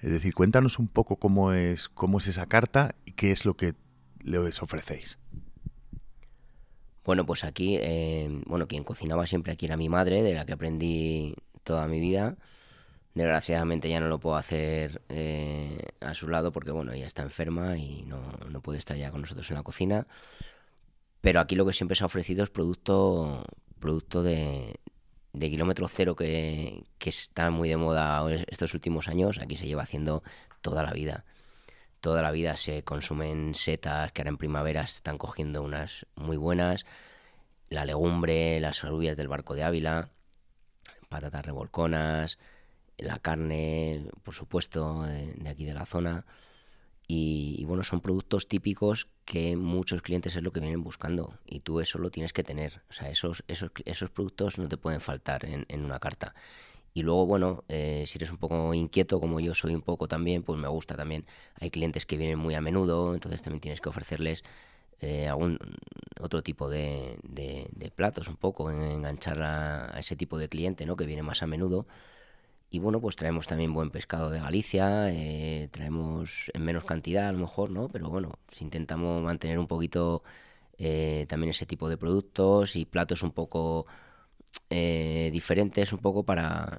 Es decir, cuéntanos un poco cómo es, cómo es esa carta y qué es lo que les ofrecéis. Bueno, pues aquí, em, bueno, quien cocinaba siempre aquí era mi madre, de la que aprendí toda mi vida. Desgraciadamente ya no lo puedo hacer eh, a su lado porque, bueno, ella está enferma y no, no puede estar ya con nosotros en la cocina. Pero aquí lo que siempre se ha ofrecido es producto, producto de, kilómetro cero que, está muy de moda estos últimos años. Aquí se lleva haciendo toda la vida. Toda la vida se consumen setas que ahora en primavera están cogiendo unas muy buenas. La legumbre, las alubias del barco de Ávila, patatas revolconas, la carne, por supuesto, de aquí de la zona. Y, bueno, son productos típicos que muchos clientes es lo que vienen buscando y tú eso lo tienes que tener. O sea, esos, esos, productos no te pueden faltar en, en una carta. Y luego, bueno, eh, si eres un poco inquieto, como yo soy un poco también, pues me gusta también. Hay clientes que vienen muy a menudo, entonces también tienes que ofrecerles eh, algún otro tipo de, platos, un poco, enganchar a, ese tipo de cliente, ¿no? Que viene más a menudo y bueno, pues traemos también buen pescado de Galicia, eh, traemos en menos cantidad a lo mejor, ¿no? Pero bueno, si intentamos mantener un poquito eh, también ese tipo de productos y platos un poco eh, diferentes, un poco para,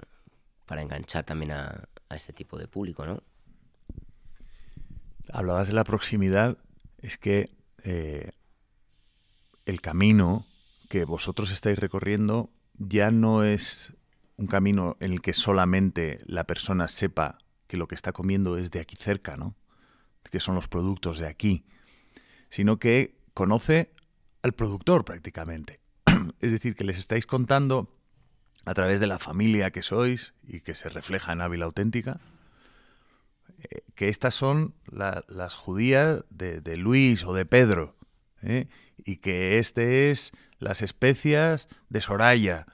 enganchar también a, este tipo de público, ¿no? Hablabas de la proximidad, es que el camino que vosotros estáis recorriendo ya no es un camino en el que solamente la persona sepa que lo que está comiendo es de aquí cerca, ¿no? Que son los productos de aquí, sino que conoce al productor prácticamente. es decir, que les estáis contando a través de la familia que sois y que se refleja en Ávila Auténtica, eh, que estas son las judías de, Luis o de Pedro, ¿eh? y que este es las especias de Soraya,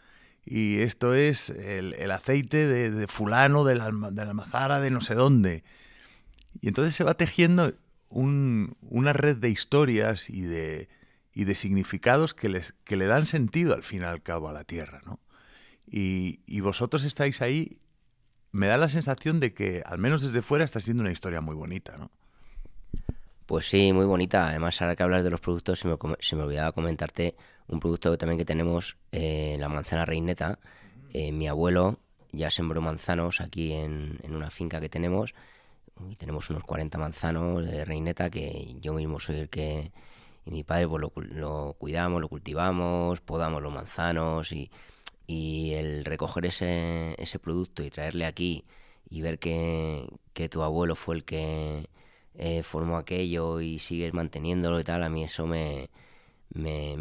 y esto es el, aceite de, fulano, de la, de de no sé dónde. Y entonces se va tejiendo una red de historias y de, y de significados que, les, que le dan sentido al fin y al cabo a la Tierra. ¿no? Y, y vosotros estáis ahí, me da la sensación de que, al menos desde fuera, está siendo una historia muy bonita. ¿no? Pues sí, muy bonita. Además, ahora que hablas de los productos, se me, olvidaba comentarte un producto también que tenemos, eh, la manzana reineta. Eh, mi abuelo ya sembró manzanos aquí en, una finca que tenemos. Y tenemos unos 40 manzanos de reineta que yo mismo soy el que... Y mi padre pues, lo, cuidamos, lo cultivamos, podamos los manzanos y, el recoger ese, producto y traerle aquí y ver que tu abuelo fue el que eh, formo aquello y sigues manteniéndolo y tal, a mí eso me,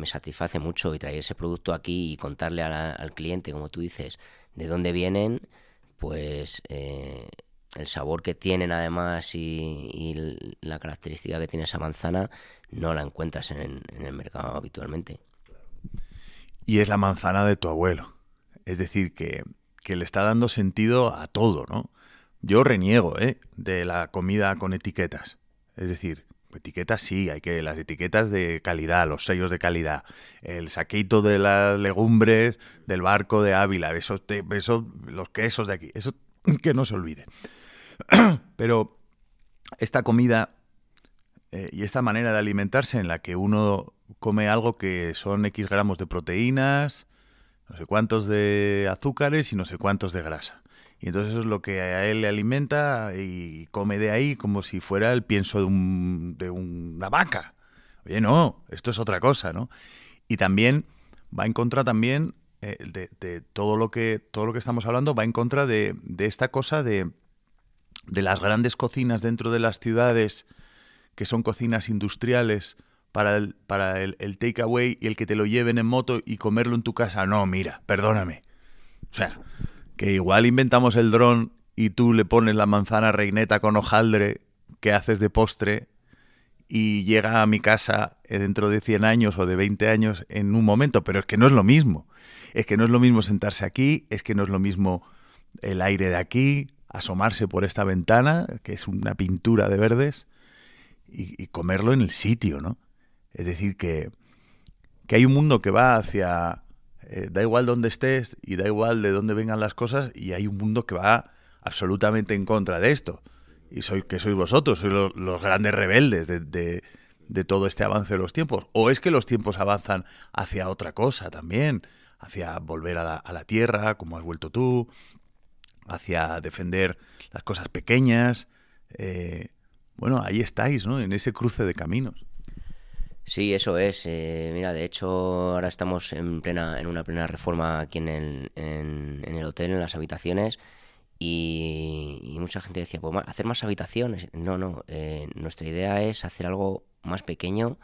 satisface mucho y traer ese producto aquí y contarle al cliente, como tú dices, de dónde vienen, pues eh, el sabor que tienen además y, la característica que tiene esa manzana no la encuentras en, el mercado habitualmente. Y es la manzana de tu abuelo. Es decir, que le está dando sentido a todo, ¿no? Yo reniego, ¿eh? De la comida con etiquetas. Es decir, etiquetas sí, hay que las etiquetas de calidad, los sellos de calidad, el saquito de las legumbres del barco de Ávila, esos, esos los quesos de aquí, eso que no se olvide. Pero esta comida eh, y esta manera de alimentarse en la que uno come algo que son X gramos de proteínas, no sé cuántos de azúcares y no sé cuántos de grasa. Y entonces es lo que a él le alimenta y come de ahí como si fuera el pienso de, de una vaca. Oye, no, esto es otra cosa, ¿no? Y también va en contra también eh, de, todo lo que todo lo que estamos hablando, va en contra de, esta cosa de, las grandes cocinas dentro de las ciudades, que son cocinas industriales, para el, para el takeaway y el que te lo lleven en moto y comerlo en tu casa. No, mira, perdóname. O sea, que igual inventamos el dron y tú le pones la manzana reineta con hojaldre que haces de postre y llega a mi casa eh, dentro de 100 años o de 20 años en un momento, pero es que no es lo mismo. Es que no es lo mismo sentarse aquí, es que no es lo mismo el aire de aquí, asomarse por esta ventana, que es una pintura de verdes, y, comerlo en el sitio, ¿no? Es decir, que hay un mundo que va hacia eh, da igual dónde estés y da igual de dónde vengan las cosas y hay un mundo que va absolutamente en contra de esto. Y soy, que sois vosotros, sois los, grandes rebeldes de, todo este avance de los tiempos. O es que los tiempos avanzan hacia otra cosa también, hacia volver a la, tierra, como has vuelto tú, hacia defender las cosas pequeñas. Eh, bueno, ahí estáis, ¿no? En ese cruce de caminos. Sí, eso es. Eh, mira, de hecho, ahora estamos en plena, en una plena reforma aquí en el, en, el hotel, en las habitaciones, y, mucha gente decía, pues hacer más habitaciones. No, no. Eh, nuestra idea es hacer algo más pequeño,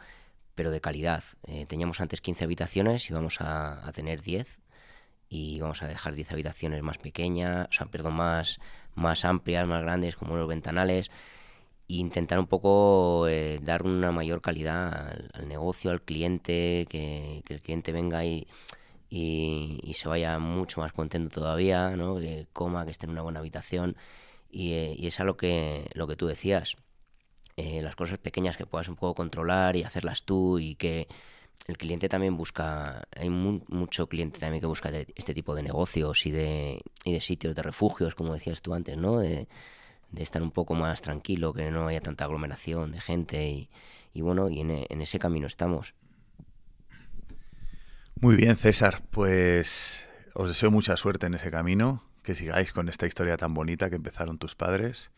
pero de calidad. Eh, teníamos antes 15 habitaciones y vamos a, tener 10. Y vamos a dejar 10 habitaciones más pequeñas, o sea, perdón, más, más amplias, más grandes, como los ventanales. E intentar un poco eh, dar una mayor calidad al, negocio, al cliente, que, el cliente venga y, y, se vaya mucho más contento todavía, ¿no? que coma, que esté en una buena habitación. Y, eh, es a lo que, lo que tú decías. Eh, las cosas pequeñas que puedas un poco controlar y hacerlas tú y que el cliente también busca, hay mucho cliente también que busca este tipo de negocios y de, y de sitios de refugios, como decías tú antes, ¿no? De, de estar un poco más tranquilo, que no haya tanta aglomeración de gente y, bueno, y e, en, ese camino estamos. Muy bien, César, pues os deseo mucha suerte en ese camino, que sigáis con esta historia tan bonita que empezaron tus padres.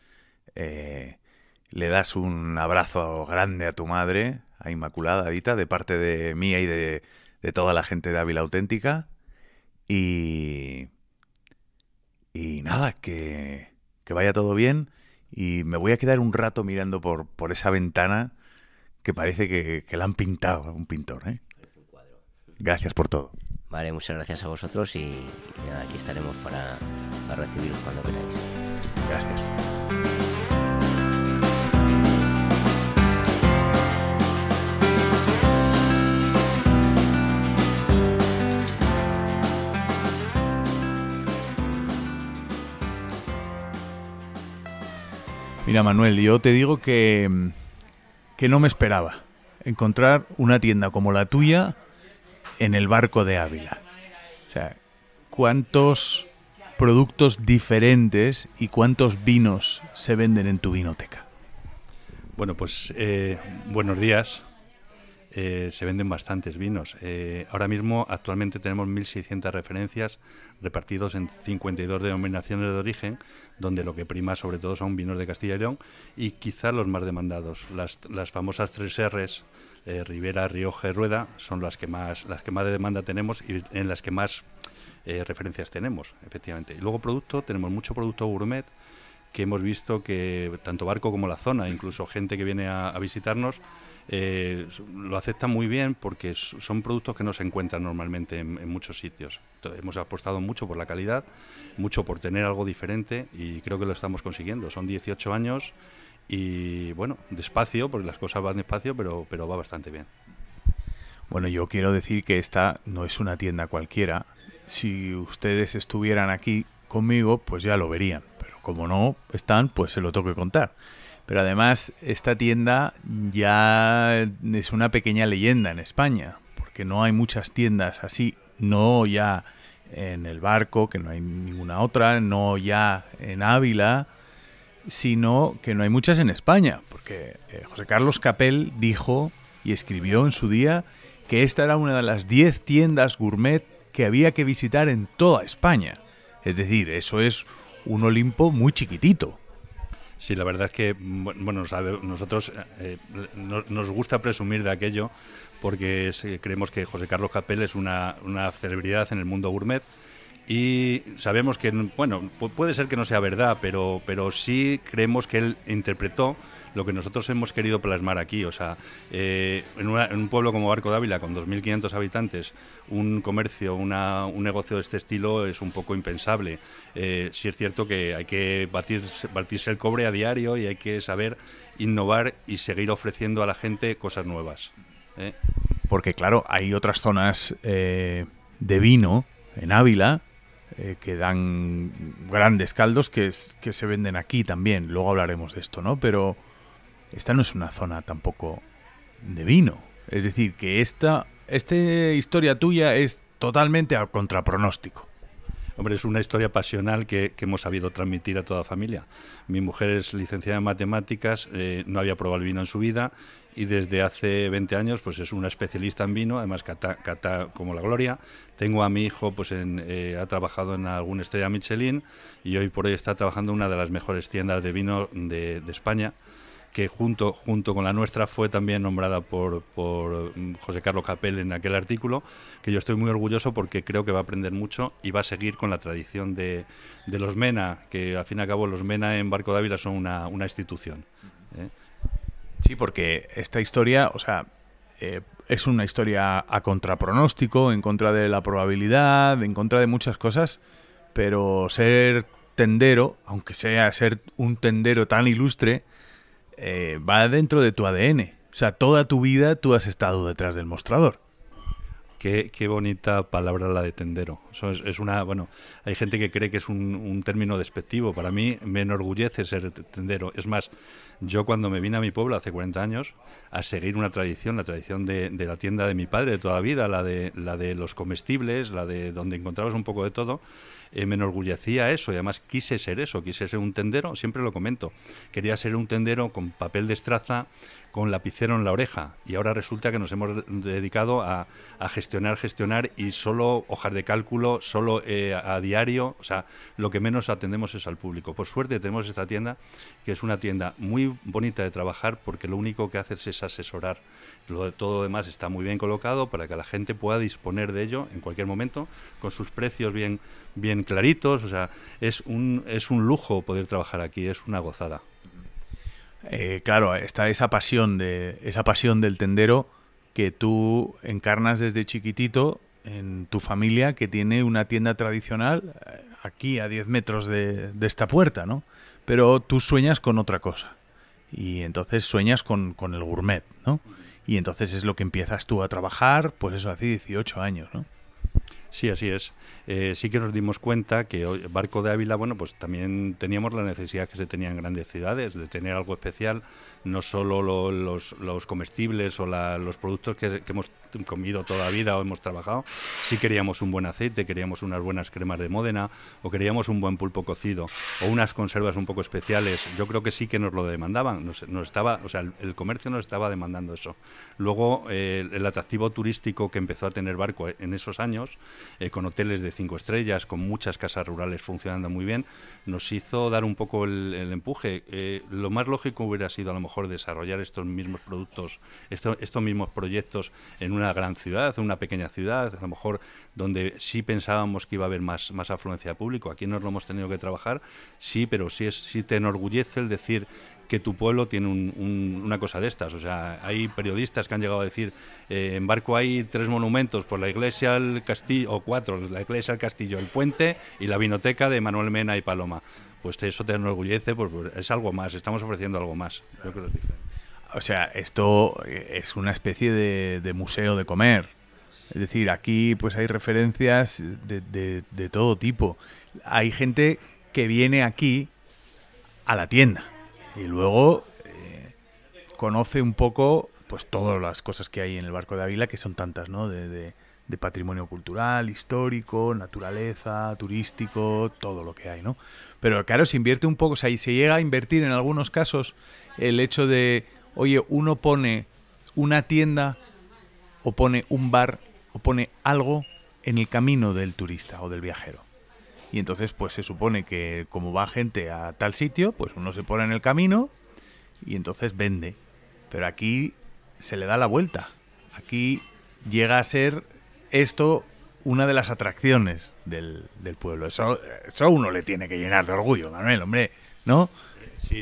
Eh, le das un abrazo grande a tu madre, a Inmaculada Dita, de parte de mía y de, de toda la gente de Ávila Auténtica. Y... Y nada, que que vaya todo bien y me voy a quedar un rato mirando por, por esa ventana que parece que, la han pintado un pintor. ¿eh? Gracias por todo. Vale, muchas gracias a vosotros y, aquí estaremos para, para recibiros cuando queráis. Gracias. Mira, Manuel, yo te digo que, que no me esperaba encontrar una tienda como la tuya en el barco de Ávila. O sea, ¿cuántos productos diferentes y cuántos vinos se venden en tu vinoteca? Bueno, pues eh, buenos días. Eh, se venden bastantes vinos. Eh, ahora mismo, actualmente tenemos 1.600 referencias repartidos en 52 denominaciones de origen donde lo que prima sobre todo son vinos de Castilla y León y quizá los más demandados. Las, famosas tres R's, eh, Ribera, Rioja y Rueda, son las que más, las que más de demanda tenemos y en las que más eh, referencias tenemos, efectivamente. Y luego producto, tenemos mucho producto gourmet que hemos visto que tanto Barco como la zona, incluso gente que viene a visitarnos, eh, lo aceptan muy bien porque son productos que no se encuentran normalmente en, muchos sitios. hemos apostado mucho por la calidad, mucho por tener algo diferente y creo que lo estamos consiguiendo. Son 18 años y bueno, despacio, porque las cosas van despacio, pero, pero va bastante bien. Bueno, yo quiero decir que esta no es una tienda cualquiera. Si ustedes estuvieran aquí conmigo, pues ya lo verían. Pero como no están, pues se lo tengo que contar. Pero además esta tienda ya es una pequeña leyenda en España, porque no hay muchas tiendas así, no ya en el barco, que no hay ninguna otra, no ya en Ávila, sino que no hay muchas en España, porque eh, José Carlos Capel dijo y escribió en su día que esta era una de las 10 tiendas gourmet que había que visitar en toda España. Es decir, eso es un Olimpo muy chiquitito. Sí, la verdad es que bueno, nosotros eh, eh, nos gusta presumir de aquello porque eh, creemos que José Carlos Capel es una, celebridad en el mundo gourmet y sabemos que, bueno, puede ser que no sea verdad, pero, pero sí creemos que él interpretó lo que nosotros hemos querido plasmar aquí. O sea, eh, en, un pueblo como Barco de Ávila, con 2.500 habitantes, un comercio, un negocio de este estilo es un poco impensable. Si eh, sí es cierto que hay que batirse, batirse el cobre a diario y hay que saber innovar y seguir ofreciendo a la gente cosas nuevas. ¿eh? Porque claro, hay otras zonas de vino en Ávila que dan grandes caldos que, que se venden aquí también. Luego hablaremos de esto, ¿no? Pero esta no es una zona tampoco de vino. Es decir, que esta, esta historia tuya es totalmente a contrapronóstico. Hombre, es una historia pasional que, hemos sabido transmitir a toda familia. Mi mujer es licenciada en matemáticas, eh, no había probado el vino en su vida y desde hace 20 años pues es una especialista en vino, además cata, como la gloria. Tengo a mi hijo, pues eh, ha trabajado en alguna estrella Michelin y hoy por hoy está trabajando en una de las mejores tiendas de vino de, de España que junto, junto con la nuestra fue también nombrada por, mm, José Carlos Capel en aquel artículo, que yo estoy muy orgulloso porque creo que va a aprender mucho y va a seguir con la tradición de, los MENA, que al fin y al cabo los MENA en Barco de Ávila son una, institución. ¿eh? Sí, porque esta historia, o sea, eh, es una historia a contrapronóstico, en contra de la probabilidad, en contra de muchas cosas, pero ser tendero, aunque sea ser un tendero tan ilustre, eh, va dentro de tu ADN. O sea, toda tu vida tú has estado detrás del mostrador. Qué, bonita palabra la de tendero. es, una, bueno, hay gente que cree que es un, término despectivo. Para mí me enorgullece ser tendero. Es más, yo cuando me vine a mi pueblo hace 40 años a seguir una tradición, la tradición de, la tienda de mi padre de toda la vida, la de, la de los comestibles, la de donde encontrabas un poco de todo, eh, me enorgullecía eso y además quise ser eso, quise ser un tendero, siempre lo comento. Quería ser un tendero con papel de estraza, con lapicero en la oreja y ahora resulta que nos hemos dedicado a, gestionar, gestionar y solo hojas de cálculo, solo eh, a, diario, o sea, lo que menos atendemos es al público. Por suerte tenemos esta tienda que es una tienda muy bonita de trabajar porque lo único que haces es asesorar. todo lo demás está muy bien colocado para que la gente pueda disponer de ello en cualquier momento con sus precios bien, bien claritos, o sea, es es un lujo poder trabajar aquí, es una gozada. Eh, claro, está esa pasión, de, esa pasión del tendero que tú encarnas desde chiquitito en tu familia que tiene una tienda tradicional eh, aquí a 10 metros de, esta puerta, ¿no? Pero tú sueñas con otra cosa y entonces sueñas con, con el gourmet, ¿no? Y entonces es lo que empiezas tú a trabajar, pues eso, hace 18 años, ¿no? Sí, así es. Eh, sí que nos dimos cuenta que Barco de Ávila, bueno, pues también teníamos la necesidad que se tenía en grandes ciudades de tener algo especial no solo los, comestibles o los productos que, hemos comido toda la vida o hemos trabajado, si queríamos un buen aceite, queríamos unas buenas cremas de Módena o queríamos un buen pulpo cocido o unas conservas un poco especiales. Yo creo que sí que nos lo demandaban, nos, estaba, o sea, el, comercio nos estaba demandando eso. Luego, eh, el atractivo turístico que empezó a tener Barco en esos años, eh, con hoteles de cinco estrellas, con muchas casas rurales funcionando muy bien, nos hizo dar un poco el, empuje. Eh, lo más lógico hubiera sido a lo mejor desarrollar estos mismos productos, estos mismos proyectos en una gran ciudad, en una pequeña ciudad, a lo mejor donde sí pensábamos que iba a haber más, más afluencia de público. Aquí no lo hemos tenido que trabajar, sí, pero sí, es, sí te enorgullece el decir que tu pueblo tiene una cosa de estas. O sea, hay periodistas que han llegado a decir, eh, en Barco hay tres monumentos, por pues la iglesia el castillo, o cuatro, la iglesia el castillo, el puente y la vinoteca de Manuel Mena y Paloma pues eso te enorgullece, pues, pues, es algo más, estamos ofreciendo algo más. o sea, esto es una especie de, museo de comer. Es decir, aquí pues hay referencias de, todo tipo. Hay gente que viene aquí a la tienda y luego eh, conoce un poco pues todas las cosas que hay en el barco de Ávila, que son tantas, ¿no? De, de patrimonio cultural, histórico, naturaleza, turístico, todo lo que hay, ¿no? Pero claro, se invierte un poco, o sea, y se llega a invertir en algunos casos el hecho de, oye, uno pone una tienda o pone un bar o pone algo en el camino del turista o del viajero. Y entonces, pues se supone que como va gente a tal sitio, pues uno se pone en el camino y entonces vende. Pero aquí se le da la vuelta. Aquí llega a ser esto una de las atracciones del, del pueblo. Eso, eso uno le tiene que llenar de orgullo, Manuel, hombre, ¿no?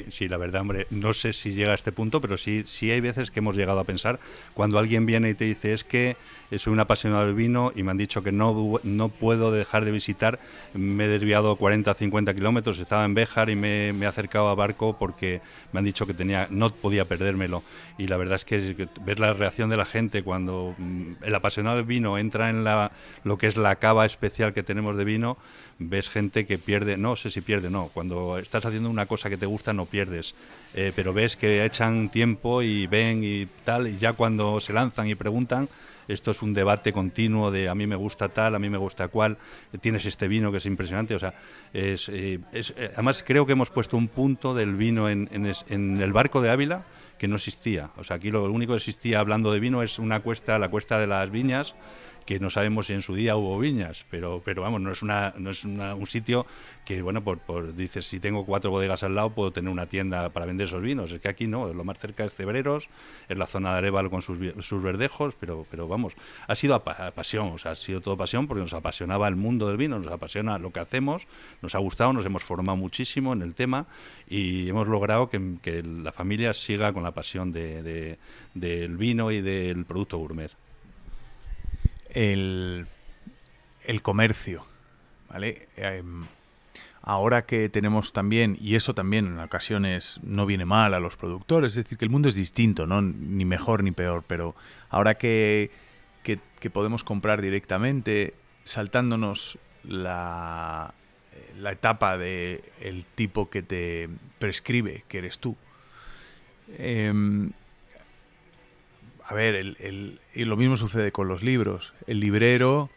Sí, la verdad, hombre, no sé si llega a este punto, pero sí, sí hay veces que hemos llegado a pensar, cuando alguien viene y te dice, es que eh, soy un apasionado del vino y me han dicho que no, no puedo dejar de visitar, me he desviado 40, 50 kilómetros, estaba en Béjar y me, me he acercado a Barco porque me han dicho que tenía, no podía perdérmelo. Y la verdad es que ver la reacción de la gente cuando mm, el apasionado del vino entra en la, lo que es la cava especial que tenemos de vino, ves gente que pierde, no sé si pierde, no, cuando estás haciendo una cosa que te gusta, no pierdes. Eh, pero ves que echan tiempo y ven y tal, y ya cuando se lanzan y preguntan, esto es un debate continuo de a mí me gusta tal, a mí me gusta cual, tienes este vino que es impresionante, o sea, es, eh, eh, además creo que hemos puesto un punto del vino en, el barco de Ávila que no existía, o sea, aquí lo único que existía hablando de vino es una cuesta, la cuesta de las viñas, que no sabemos si en su día hubo viñas, pero, pero vamos, no es, una, no es una, un sitio que, bueno, por, por, dices, si tengo cuatro bodegas al lado, puedo tener una tienda para vender esos vinos. Es que aquí no, lo más cerca es Cebreros, es la zona de Areval con sus, sus verdejos, pero, pero vamos, ha sido pasión, o sea, ha sido todo pasión porque nos apasionaba el mundo del vino, nos apasiona lo que hacemos, nos ha gustado, nos hemos formado muchísimo en el tema y hemos logrado que, que la familia siga con la pasión del vino y del producto gourmet el, comercio, ¿vale? Em, ahora que tenemos también, y eso también en ocasiones no viene mal a los productores, es decir, que el mundo es distinto, ¿no? ni mejor ni peor, pero ahora que, que, podemos comprar directamente, saltándonos la, etapa del tipo que te prescribe, que eres tú, em, a ver, el, el, y lo mismo sucede con los libros. El librero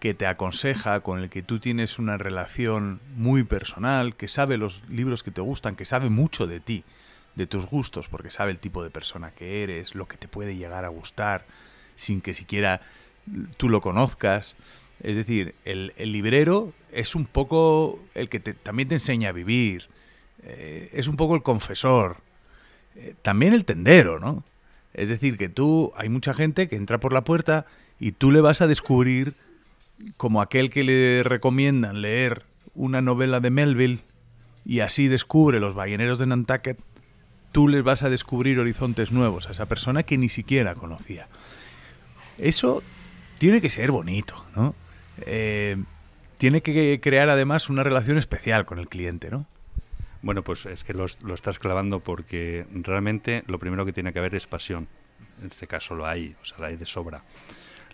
que te aconseja, con el que tú tienes una relación muy personal, que sabe los libros que te gustan, que sabe mucho de ti, de tus gustos, porque sabe el tipo de persona que eres, lo que te puede llegar a gustar, sin que siquiera tú lo conozcas. Es decir, el, librero es un poco el que también te enseña a vivir, eh, es un poco el confesor, eh, también el tendero, ¿no? Es decir, que tú, hay mucha gente que entra por la puerta y tú le vas a descubrir como aquel que le recomiendan leer una novela de Melville y así descubre los balleneros de Nantucket, tú les vas a descubrir horizontes nuevos a esa persona que ni siquiera conocía. Eso tiene que ser bonito, ¿no? Eh, tiene que crear además una relación especial con el cliente, ¿no? Bueno, pues es que lo estás clavando porque realmente lo primero que tiene que haber es pasión. En este caso lo hay, o sea, la hay de sobra.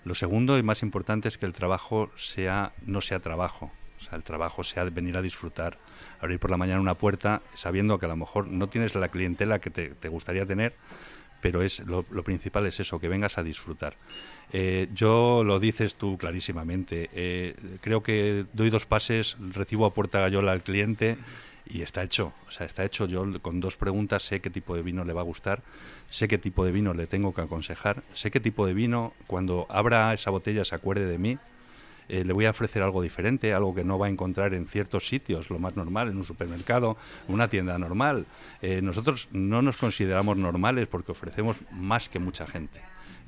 Lo segundo y más importante es que el trabajo sea no sea trabajo. O sea, el trabajo sea venir a disfrutar, abrir por la mañana una puerta sabiendo que a lo mejor no tienes la clientela que te, gustaría tener, pero es lo, principal es eso, que vengas a disfrutar. Eh, yo lo dices tú clarísimamente. Eh, creo que doy dos pases, recibo a puerta gallola al cliente y está hecho. O sea, está hecho. Yo con dos preguntas sé qué tipo de vino le va a gustar, sé qué tipo de vino le tengo que aconsejar, sé qué tipo de vino cuando abra esa botella se acuerde de mí. Eh, le voy a ofrecer algo diferente, algo que no va a encontrar en ciertos sitios, lo más normal, en un supermercado, una tienda normal. Eh, nosotros no nos consideramos normales porque ofrecemos más que mucha gente.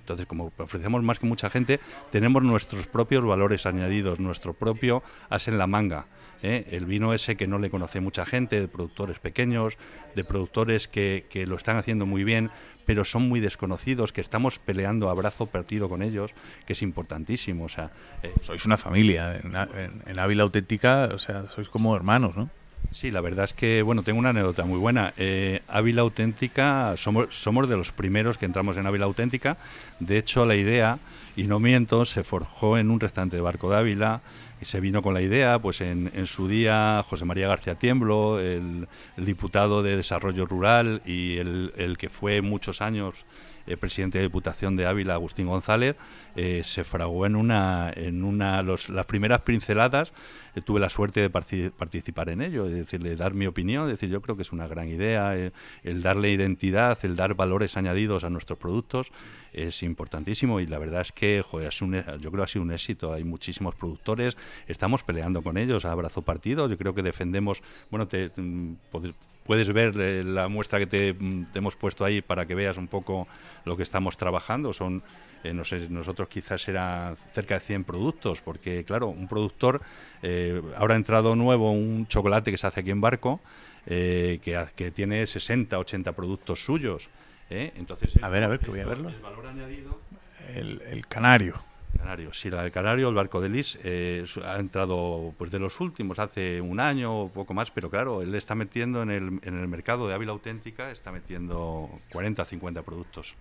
Entonces, como ofrecemos más que mucha gente, tenemos nuestros propios valores añadidos, nuestro propio as en la manga. ¿eh? El vino ese que no le conoce mucha gente, de productores pequeños, de productores que, lo están haciendo muy bien, pero son muy desconocidos, que estamos peleando a brazo partido con ellos, que es importantísimo. O sea, eh, sois una familia, en, en Ávila Auténtica, o sea, sois como hermanos, ¿no? Sí, la verdad es que, bueno, tengo una anécdota muy buena. Eh, Ávila Auténtica, somos, somos de los primeros que entramos en Ávila Auténtica. De hecho, la idea, y no miento, se forjó en un restaurante de Barco de Ávila y se vino con la idea, pues en, en su día José María García Tiemblo, el, diputado de Desarrollo Rural y el, el que fue muchos años presidente de Diputación de Ávila, Agustín González, eh, se fraguó en una, en una las primeras pinceladas. Eh, tuve la suerte de participar en ello, es decir, dar mi opinión, es decir, yo creo que es una gran idea, eh, el darle identidad, el dar valores añadidos a nuestros productos es importantísimo y la verdad es que joder, e, yo creo que ha sido un éxito. Hay muchísimos productores, estamos peleando con ellos abrazo partido. Yo creo que defendemos, bueno, te, mm, poder, puedes ver eh, la muestra que mm, te, hemos puesto ahí para que veas un poco lo que estamos trabajando. Son, eh, no sé, nosotros quizás era cerca de 100 productos, porque claro, un productor, eh, ahora ha entrado nuevo un chocolate que se hace aquí en barco, eh, que, tiene 60, 80 productos suyos. Entonces, a ver, a ver, que voy a verlo. El valor añadido. el canario. Sí, la del Canario, el barco de Lis eh, ha entrado pues de los últimos, hace un año o poco más, pero claro, él está metiendo en el, mercado de Ávila Auténtica, está metiendo 40 50 productos.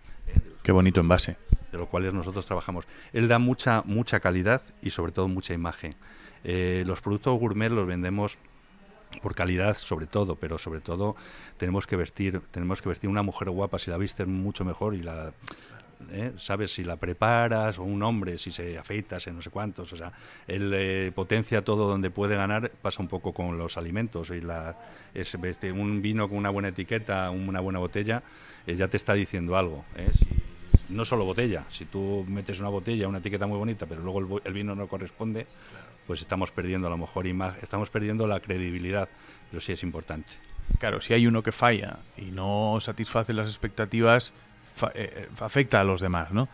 Qué bonito envase. De los cuales nosotros trabajamos. Él da mucha, mucha calidad y sobre todo mucha imagen. Eh, los productos gourmet los vendemos por calidad sobre todo, pero sobre todo tenemos que vestir, tenemos que vestir una mujer guapa si la viste mucho mejor y la ¿eh? sabes si la preparas, o un hombre si se afeitas se no sé cuántos, o sea, él eh, potencia todo donde puede ganar, pasa un poco con los alimentos, y la, un vino con una buena etiqueta, una buena botella, eh, ya te está diciendo algo. no solo botella, si tú metes una botella, una etiqueta muy bonita, pero luego el, vino no corresponde, pues estamos perdiendo a lo mejor estamos perdiendo la credibilidad, pero sí es importante. Claro, si hay uno que falla y no satisface las expectativas, eh, eh, afecta a los demás, ¿no?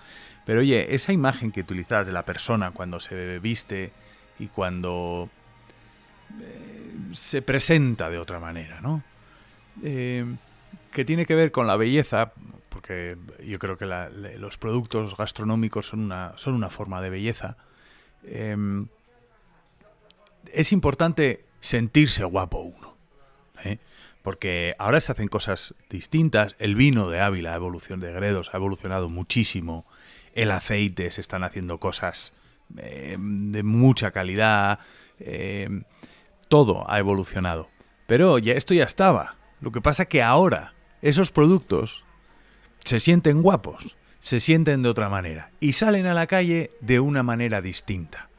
Pero oye, esa imagen que utilizas de la persona cuando se viste y cuando eh, se presenta de otra manera, ¿no? que tiene que ver con la belleza, porque yo creo que los productos gastronómicos son una, son una forma de belleza. Em, es importante sentirse guapo uno. ¿eh? porque ahora se hacen cosas distintas. El vino de Ávila, evolución de Gredos, ha evolucionado muchísimo. El aceite, se están haciendo cosas eh, de mucha calidad. Eh, todo ha evolucionado. Pero ya, esto ya estaba. Lo que pasa es que ahora esos productos se sienten guapos, se sienten de otra manera y salen a la calle de una manera distinta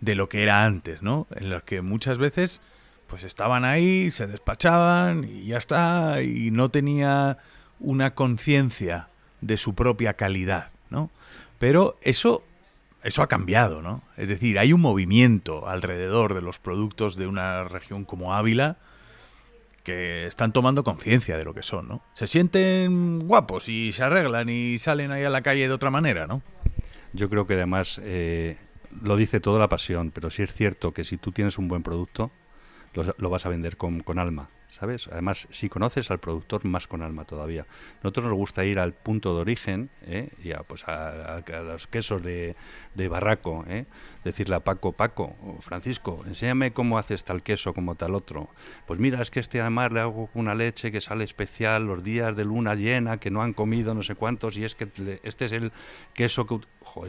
de lo que era antes, ¿no? En lo que muchas veces pues estaban ahí, se despachaban y ya está, y no tenía una conciencia de su propia calidad, ¿no? Pero eso, eso ha cambiado, ¿no? Es decir, hay un movimiento alrededor de los productos de una región como Ávila que están tomando conciencia de lo que son, ¿no? Se sienten guapos y se arreglan y salen ahí a la calle de otra manera, ¿no? Yo creo que además eh, lo dice toda la pasión, pero sí es cierto que si tú tienes un buen producto, lo, vas a vender con, con, alma, ¿sabes? Además, si conoces al productor, más con alma todavía. Nosotros nos gusta ir al punto de origen, ¿eh? y a, pues los quesos de, de barraco, ¿eh? decirle a Paco, Paco, Francisco, enséñame cómo haces tal queso como tal otro. Pues mira, es que este además le hago una leche que sale especial los días de luna llena, que no han comido no sé cuántos, y es que este es el queso que...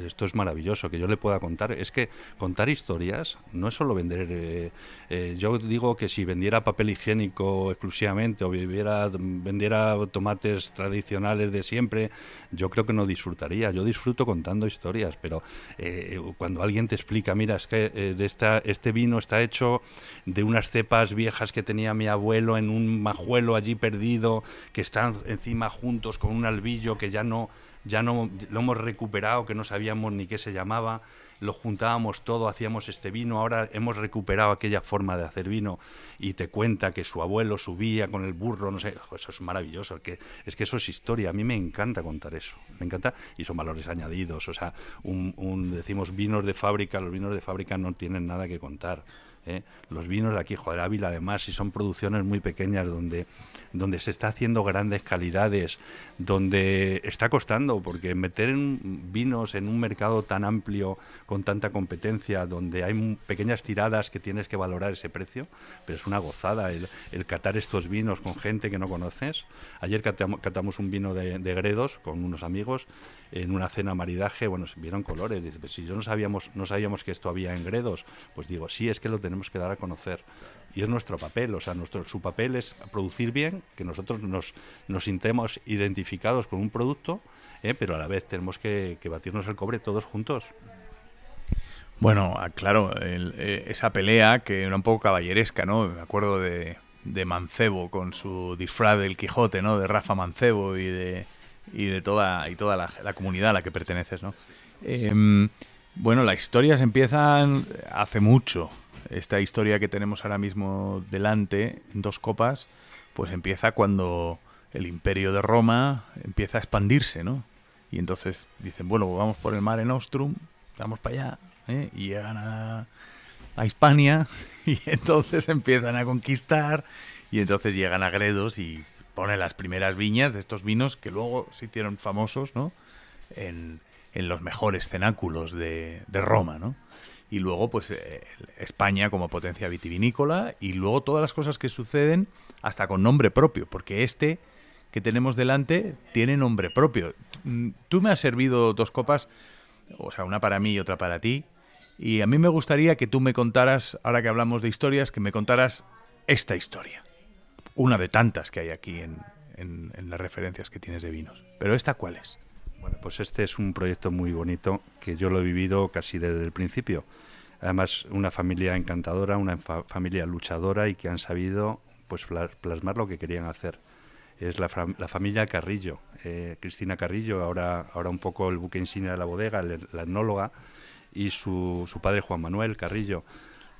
esto es maravilloso, que yo le pueda contar. Es que contar historias no es solo vender... Eh, eh, yo digo que si vendiera papel higiénico exclusivamente o viviera, vendiera tomates tradicionales de siempre, yo creo que no disfrutaría. Yo disfruto contando historias, pero eh, cuando alguien te explica, mira, es que eh, de esta, este vino está hecho de unas cepas viejas que tenía mi abuelo en un majuelo allí perdido, que están encima juntos con un albillo que ya no ya no lo hemos recuperado, que no sabíamos ni qué se llamaba, lo juntábamos todo, hacíamos este vino, ahora hemos recuperado aquella forma de hacer vino y te cuenta que su abuelo subía con el burro, no sé, eso es maravilloso, que, es que eso es historia, a mí me encanta contar eso, me encanta y son valores añadidos, o sea, un, decimos vinos de fábrica, los vinos de fábrica no tienen nada que contar ¿eh? Los vinos de aquí, joder, Ávila además, si son producciones muy pequeñas donde, donde se está haciendo grandes calidades, donde está costando, porque meter vinos en un mercado tan amplio, con tanta competencia, donde hay pequeñas tiradas que tienes que valorar ese precio, pero es una gozada el, catar estos vinos con gente que no conoces. Ayer catamos, un vino de, Gredos con unos amigos en una cena maridaje, bueno, se vieron colores, dice, si yo no sabíamos, no sabíamos que esto había en Gredos, pues digo, sí, es que lo tenemos tenemos que dar a conocer. Y es nuestro papel, o sea, nuestro, su papel es producir bien, que nosotros nos, nos sintamos identificados con un producto, eh, pero a la vez tenemos que, batirnos el cobre todos juntos. Bueno, ah, claro, eh, esa pelea que era un poco caballeresca, ¿no? Me acuerdo de, Mancebo con su disfraz del Quijote, ¿no? De Rafa Mancebo y de, y de toda, y toda la, comunidad a la que perteneces, ¿no? Em, bueno, las historias empiezan hace mucho, esta historia que tenemos ahora mismo delante, en dos copas, pues empieza cuando el imperio de Roma empieza a expandirse, ¿no? Y entonces dicen, bueno, vamos por el mar en Ostrum, vamos para allá, ¿eh? y llegan a, a Hispania, y entonces empiezan a conquistar, y entonces llegan a Gredos y ponen las primeras viñas de estos vinos que luego se hicieron famosos, ¿no? En, los mejores cenáculos de, de Roma, ¿no? y luego pues eh, España como potencia vitivinícola y luego todas las cosas que suceden hasta con nombre propio, porque este que tenemos delante tiene nombre propio. Mm, tú me has servido dos copas, o sea, una para mí y otra para ti, y a mí me gustaría que tú me contaras, ahora que hablamos de historias, que me contaras esta historia, una de tantas que hay aquí en las referencias que tienes de vinos. Pero esta cuál es? Bueno, pues este es un proyecto muy bonito que yo lo he vivido casi desde el principio. Además, una familia encantadora, una familia luchadora y que han sabido pues plasmar lo que querían hacer. Es la, familia Carrillo, eh, Cristina Carrillo, ahora, ahora un poco el buque insignia de la bodega, la etnóloga, y su, padre Juan Manuel Carrillo.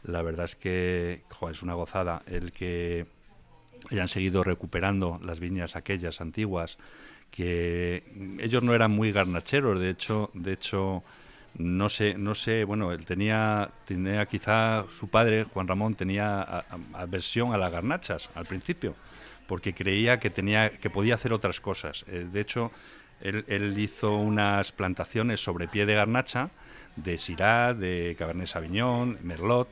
La verdad es que es una gozada el que hayan seguido recuperando las viñas aquellas antiguas, que ellos no eran muy garnacheros, de hecho, de hecho no sé, no sé, bueno, él tenía, tenía quizá su padre, Juan Ramón, tenía aversión a las garnachas al principio, porque creía que, tenía, que podía hacer otras cosas. Eh, de hecho, él, él, hizo unas plantaciones sobre pie de garnacha, de Syrah, de Cabernet Sauvignon, Merlot,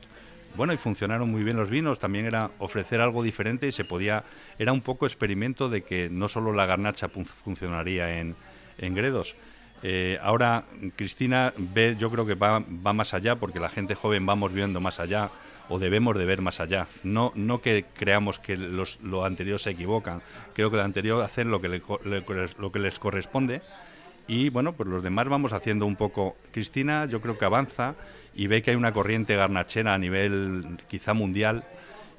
bueno, y funcionaron muy bien los vinos, también era ofrecer algo diferente y se podía, era un poco experimento de que no solo la garnacha funcionaría en, en Gredos. Eh, ahora Cristina ve, yo creo que va, más allá, porque la gente joven vamos viendo más allá o debemos de ver más allá. No, no que creamos que los, lo anterior se equivocan, creo que lo anterior hacen lo que, lo que les corresponde y bueno, pues los demás vamos haciendo un poco. Cristina yo creo que avanza y ve que hay una corriente garnachera a nivel quizá mundial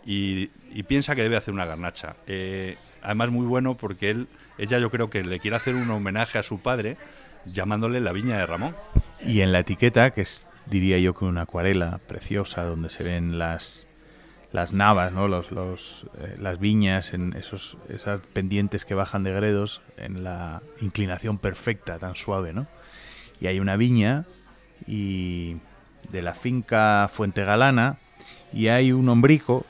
y, piensa que debe hacer una garnacha. Eh, además muy bueno porque él, ella yo creo que le quiere hacer un homenaje a su padre llamándole La Viña de Ramón. Y en la etiqueta, que es diría yo que una acuarela preciosa donde se ven las las navas, ¿no? los, eh, las viñas, en esos, esas pendientes que bajan de gredos, en la inclinación perfecta, tan suave. Y hay una viña y de la finca Fuente Galana y hay un hombrico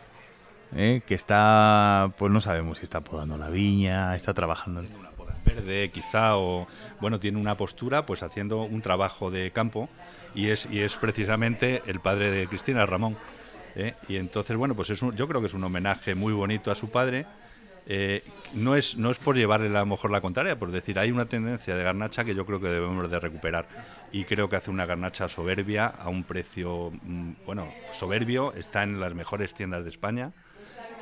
¿eh? que está, pues no sabemos si está podando la viña, está trabajando en una poda verde quizá o bueno tiene una postura pues haciendo un trabajo de campo y es y es precisamente el padre de Cristina Ramón ¿eh? Y entonces, bueno, pues es yo creo que es un homenaje muy bonito a su padre. Eh, no, es, no es por llevarle a lo mejor la contraria, por decir, hay una tendencia de garnacha que yo creo que debemos de recuperar. Y creo que hace una garnacha soberbia a un precio, mm, bueno, soberbio, está en las mejores tiendas de España,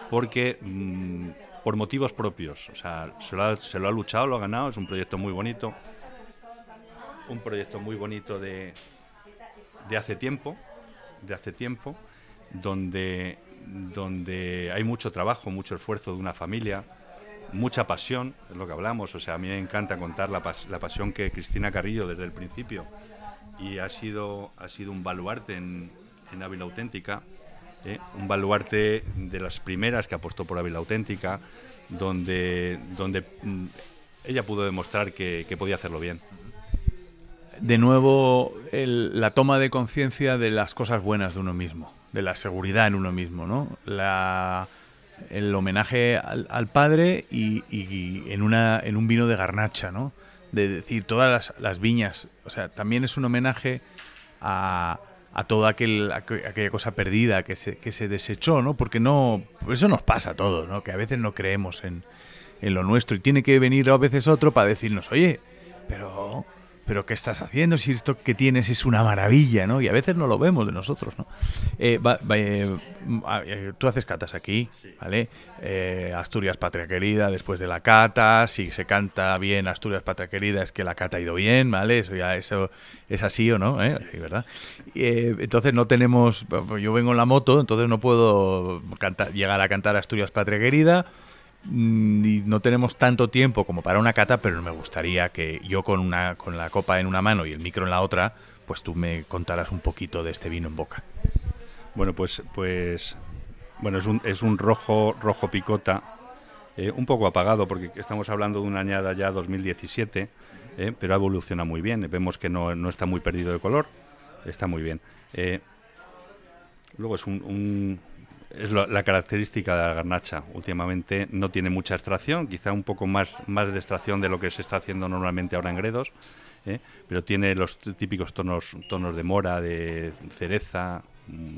porque mm, por motivos propios, o sea, se lo, ha, se lo ha luchado, lo ha ganado, es un proyecto muy bonito, un proyecto muy bonito de, de hace tiempo, de hace tiempo donde, hay mucho trabajo, mucho esfuerzo de una familia, mucha pasión, es lo que hablamos. O sea, a mí me encanta contar la, la pasión que Cristina Carrillo desde el principio y ha sido, ha sido un baluarte en, Ávila Auténtica, ¿eh? un baluarte de las primeras que apostó por Ávila Auténtica, donde, mm, ella pudo demostrar que, que podía hacerlo bien. De nuevo, la toma de conciencia de las cosas buenas de uno mismo de la seguridad en uno mismo, ¿no? La, el homenaje al, padre y, en, una, en un vino de garnacha, ¿no? De decir, todas las, viñas, o sea, también es un homenaje a, a toda aquel, aquella cosa perdida que se, que se desechó, ¿no? Porque no, eso nos pasa a todos, ¿no? Que a veces no creemos en, en lo nuestro y tiene que venir a veces otro para decirnos, oye, pero pero ¿qué estás haciendo? Si esto que tienes es una maravilla, ¿no? Y a veces no lo vemos de nosotros, ¿no? Eh, eh, mm, ah, eh, tú haces catas aquí, ¿vale? Asturias Patria Querida, después de la cata, si se canta bien Asturias Patria Querida es que la cata ha ido bien, ¿vale? Eso ya eso es así o no, ¿verdad? entonces no tenemos, yo vengo en la moto, entonces no puedo llegar a cantar Asturias Patria Querida no tenemos tanto tiempo como para una cata, pero me gustaría que yo con, una, con la copa en una mano y el micro en la otra, pues tú me contaras un poquito de este vino en boca. Bueno, pues, pues bueno, es un, es un rojo, rojo picota, eh, un poco apagado porque estamos hablando de una añada ya 2017, eh, pero evoluciona muy bien. Vemos que no, no, está muy perdido de color, está muy bien. Eh, luego es un es la, característica de la garnacha. Últimamente no tiene mucha extracción, quizá un poco más, más de extracción de lo que se está haciendo normalmente ahora en Gredos, ¿eh? pero tiene los típicos tonos, tonos de mora, de cereza, mm,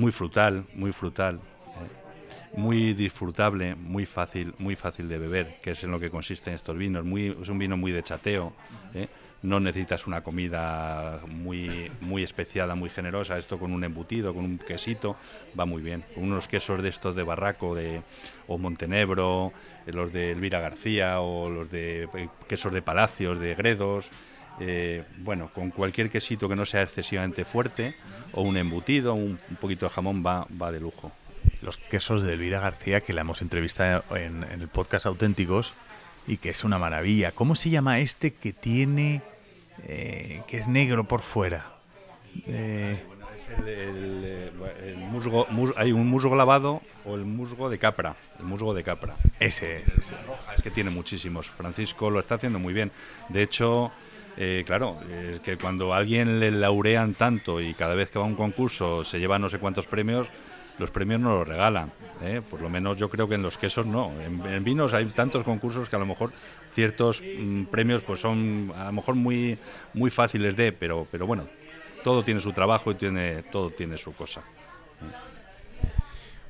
muy frutal, muy frutal, ¿eh? muy disfrutable, muy fácil, muy fácil de beber, que es en lo que consisten estos vinos. Muy, es un vino muy de chateo. ¿eh? no necesitas una comida muy, muy especiada, muy generosa. Esto con un embutido, con un quesito, va muy bien. unos quesos de estos de Barraco de, o Montenegro, eh, los de Elvira García o los de eh, quesos de Palacios, de Gredos. Eh, bueno, con cualquier quesito que no sea excesivamente fuerte o un embutido, un, poquito de jamón va, va de lujo los quesos de Elvira García, que la hemos entrevistado en, en el podcast Auténticos, y que es una maravilla. ¿Cómo se llama este que tiene, eh, que es negro por fuera? Eh, hay un musgo lavado o el musgo de capra. El musgo de capra. Ese es. Es que tiene muchísimos. Francisco lo está haciendo muy bien. De hecho, eh, claro, que cuando a alguien le laurean tanto y cada vez que va a un concurso se lleva no sé cuántos premios, los premios no los regalan. ¿eh? Por lo menos yo creo que en los quesos no. En, vinos hay tantos concursos que a lo mejor ciertos mm, premios pues son a lo mejor muy, muy fáciles de, pero, pero bueno, todo tiene su trabajo y tiene, todo tiene su cosa.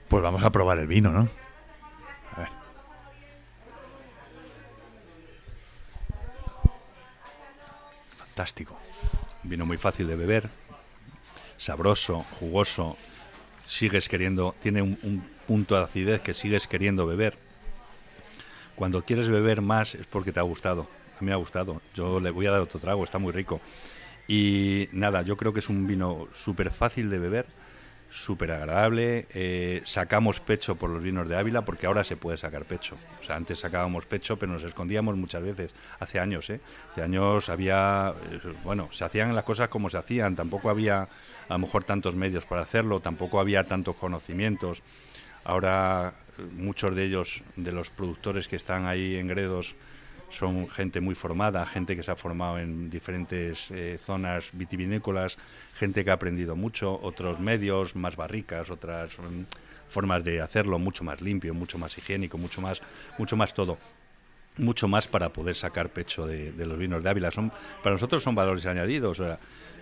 Pues vamos a probar el vino, ¿no? Fantástico. vino muy fácil de beber, sabroso, jugoso sigues queriendo, tiene un, punto de acidez que sigues queriendo beber. Cuando quieres beber más es porque te ha gustado. A mí me ha gustado. Yo le voy a dar otro trago, está muy rico. Y nada, yo creo que es un vino súper fácil de beber, súper agradable. Eh, sacamos pecho por los vinos de Ávila porque ahora se puede sacar pecho. O sea, antes sacábamos pecho, pero nos escondíamos muchas veces. Hace años, ¿eh? Hace años había. Eh, bueno, se hacían las cosas como se hacían. Tampoco había a lo mejor tantos medios para hacerlo, tampoco había tantos conocimientos. Ahora eh, muchos de ellos, de los productores que están ahí en Gredos, son gente muy formada, gente que se ha formado en diferentes eh, zonas vitivinícolas, gente que ha aprendido mucho, otros medios, más barricas, otras mm, formas de hacerlo, mucho más limpio, mucho más higiénico, mucho más, mucho más todo mucho más para poder sacar pecho de, los vinos de Ávila. Son, para nosotros son valores añadidos.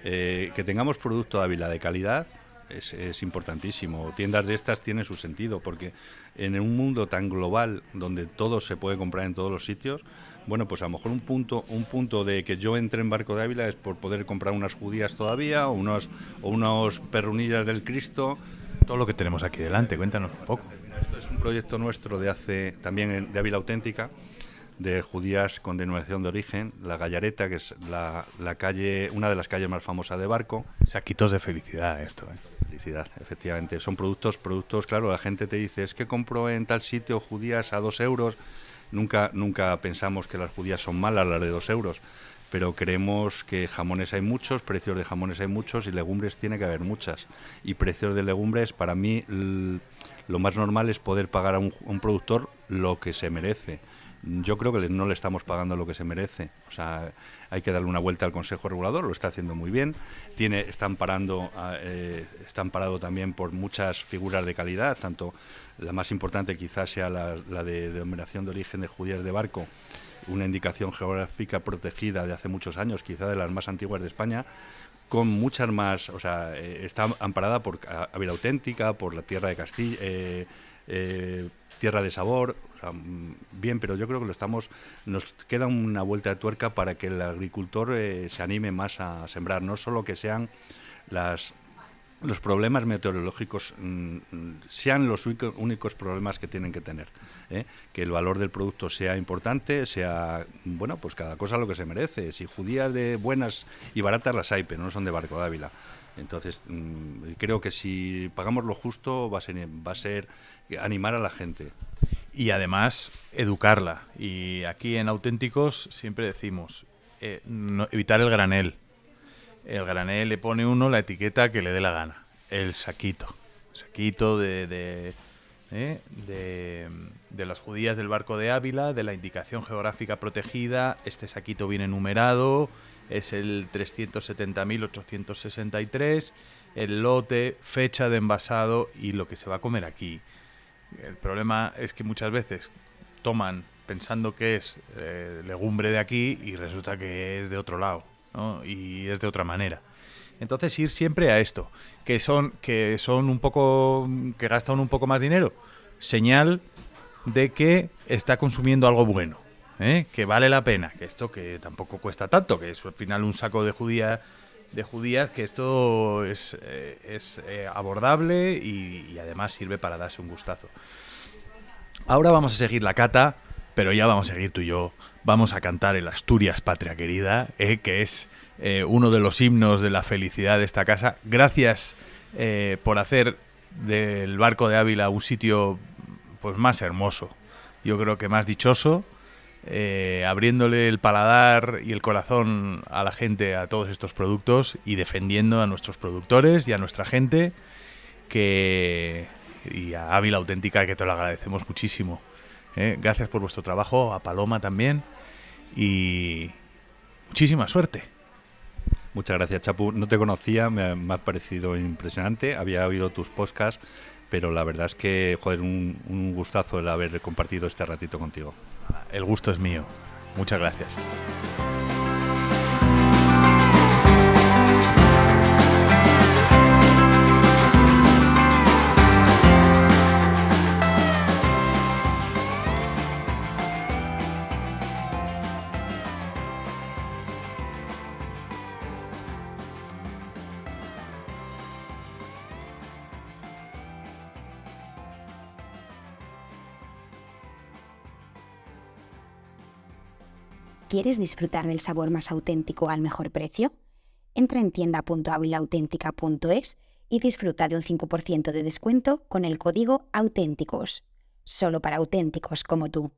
Eh, que tengamos producto de Ávila de calidad es, importantísimo. Tiendas de estas tienen su sentido, porque en un mundo tan global donde todo se puede comprar en todos los sitios, bueno, pues a lo mejor un punto, un punto de que yo entre en barco de Ávila es por poder comprar unas judías todavía o unos, unos perrunillas del Cristo. Todo lo que tenemos aquí delante, cuéntanos un poco. Esto es un proyecto nuestro de hace también de Ávila Auténtica de judías con denominación de origen, la Gallareta, que es la, calle, una de las calles más famosas de Barco. Saquitos de felicidad esto, ¿eh? Felicidad, efectivamente. Son productos, productos, claro, la gente te dice, es que compro en tal sitio judías a dos euros. Nunca, nunca pensamos que las judías son malas, las de dos euros pero creemos que jamones hay muchos, precios de jamones hay muchos y legumbres tiene que haber muchas. Y precios de legumbres, para mí, lo más normal es poder pagar a un productor lo que se merece yo creo que no le estamos pagando lo que se merece. O sea, hay que darle una vuelta al Consejo Regulador, lo está haciendo muy bien. Tiene, están, parando, eh, están también por muchas figuras de calidad, tanto la más importante quizás sea la, de denominación de origen de judías de barco, una indicación geográfica protegida de hace muchos años, ...quizás de las más antiguas de España, con muchas más, o sea, eh, está amparada por Ávila Auténtica, por la Tierra de Castilla. Eh, tierra de sabor, mm, bien, pero yo creo que lo estamos, nos queda una vuelta de tuerca para que el agricultor eh, se anime más a sembrar, no solo que sean las los problemas meteorológicos mm, mm, sean los únicos problemas que tienen que tener. ¿eh? Que el valor del producto sea importante, sea, bueno, pues cada cosa lo que se merece. Si judías de buenas y baratas las hay, pero no son de Barco de Ávila. Entonces, mm, creo que si pagamos lo justo va a ser, animar a la gente. Y además, educarla. Y aquí en Auténticos siempre decimos, eh, evitar el granel. El granel le pone uno la etiqueta que le dé la gana. El saquito. Saquito de, de eh, De, las judías del barco de Ávila, de la indicación geográfica protegida, este saquito viene numerado es el 370.863, el lote, fecha de envasado y lo que se va a comer aquí. El problema es que muchas veces toman pensando que es eh, legumbre de aquí y resulta que es de otro lado y es de otra manera. Entonces ir siempre a esto, que son, que son un poco, que gastan un poco más dinero, señal de que está consumiendo algo bueno. ¿eh? que vale la pena, que esto que tampoco cuesta tanto, que es al final un saco de judía de judías que esto es, eh, eh, abordable y, además sirve para darse un gustazo. Ahora vamos a seguir la cata, pero ya vamos a seguir tú y yo. Vamos a cantar el Asturias Patria Querida, que es uno de los himnos de la felicidad de esta casa. Gracias por hacer del barco de Ávila un sitio pues más hermoso. Yo creo que más dichoso eh, abriéndole el paladar y el corazón a la gente a todos estos productos y defendiendo a nuestros productores y a nuestra gente que y a Ávila Auténtica que te lo agradecemos muchísimo. ¿eh? gracias por vuestro trabajo, a Paloma también y muchísima suerte. Muchas gracias, Chapu. No te conocía, me ha, parecido impresionante. Había oído tus podcasts, pero la verdad es que, joder, un gustazo el haber compartido este ratito contigo. El gusto es mío. Muchas gracias. ¿Quieres disfrutar del sabor más auténtico al mejor precio? Entra en tienda.avilauténtica.es y disfruta de un 5% de descuento con el código auténticos. Solo para auténticos como tú.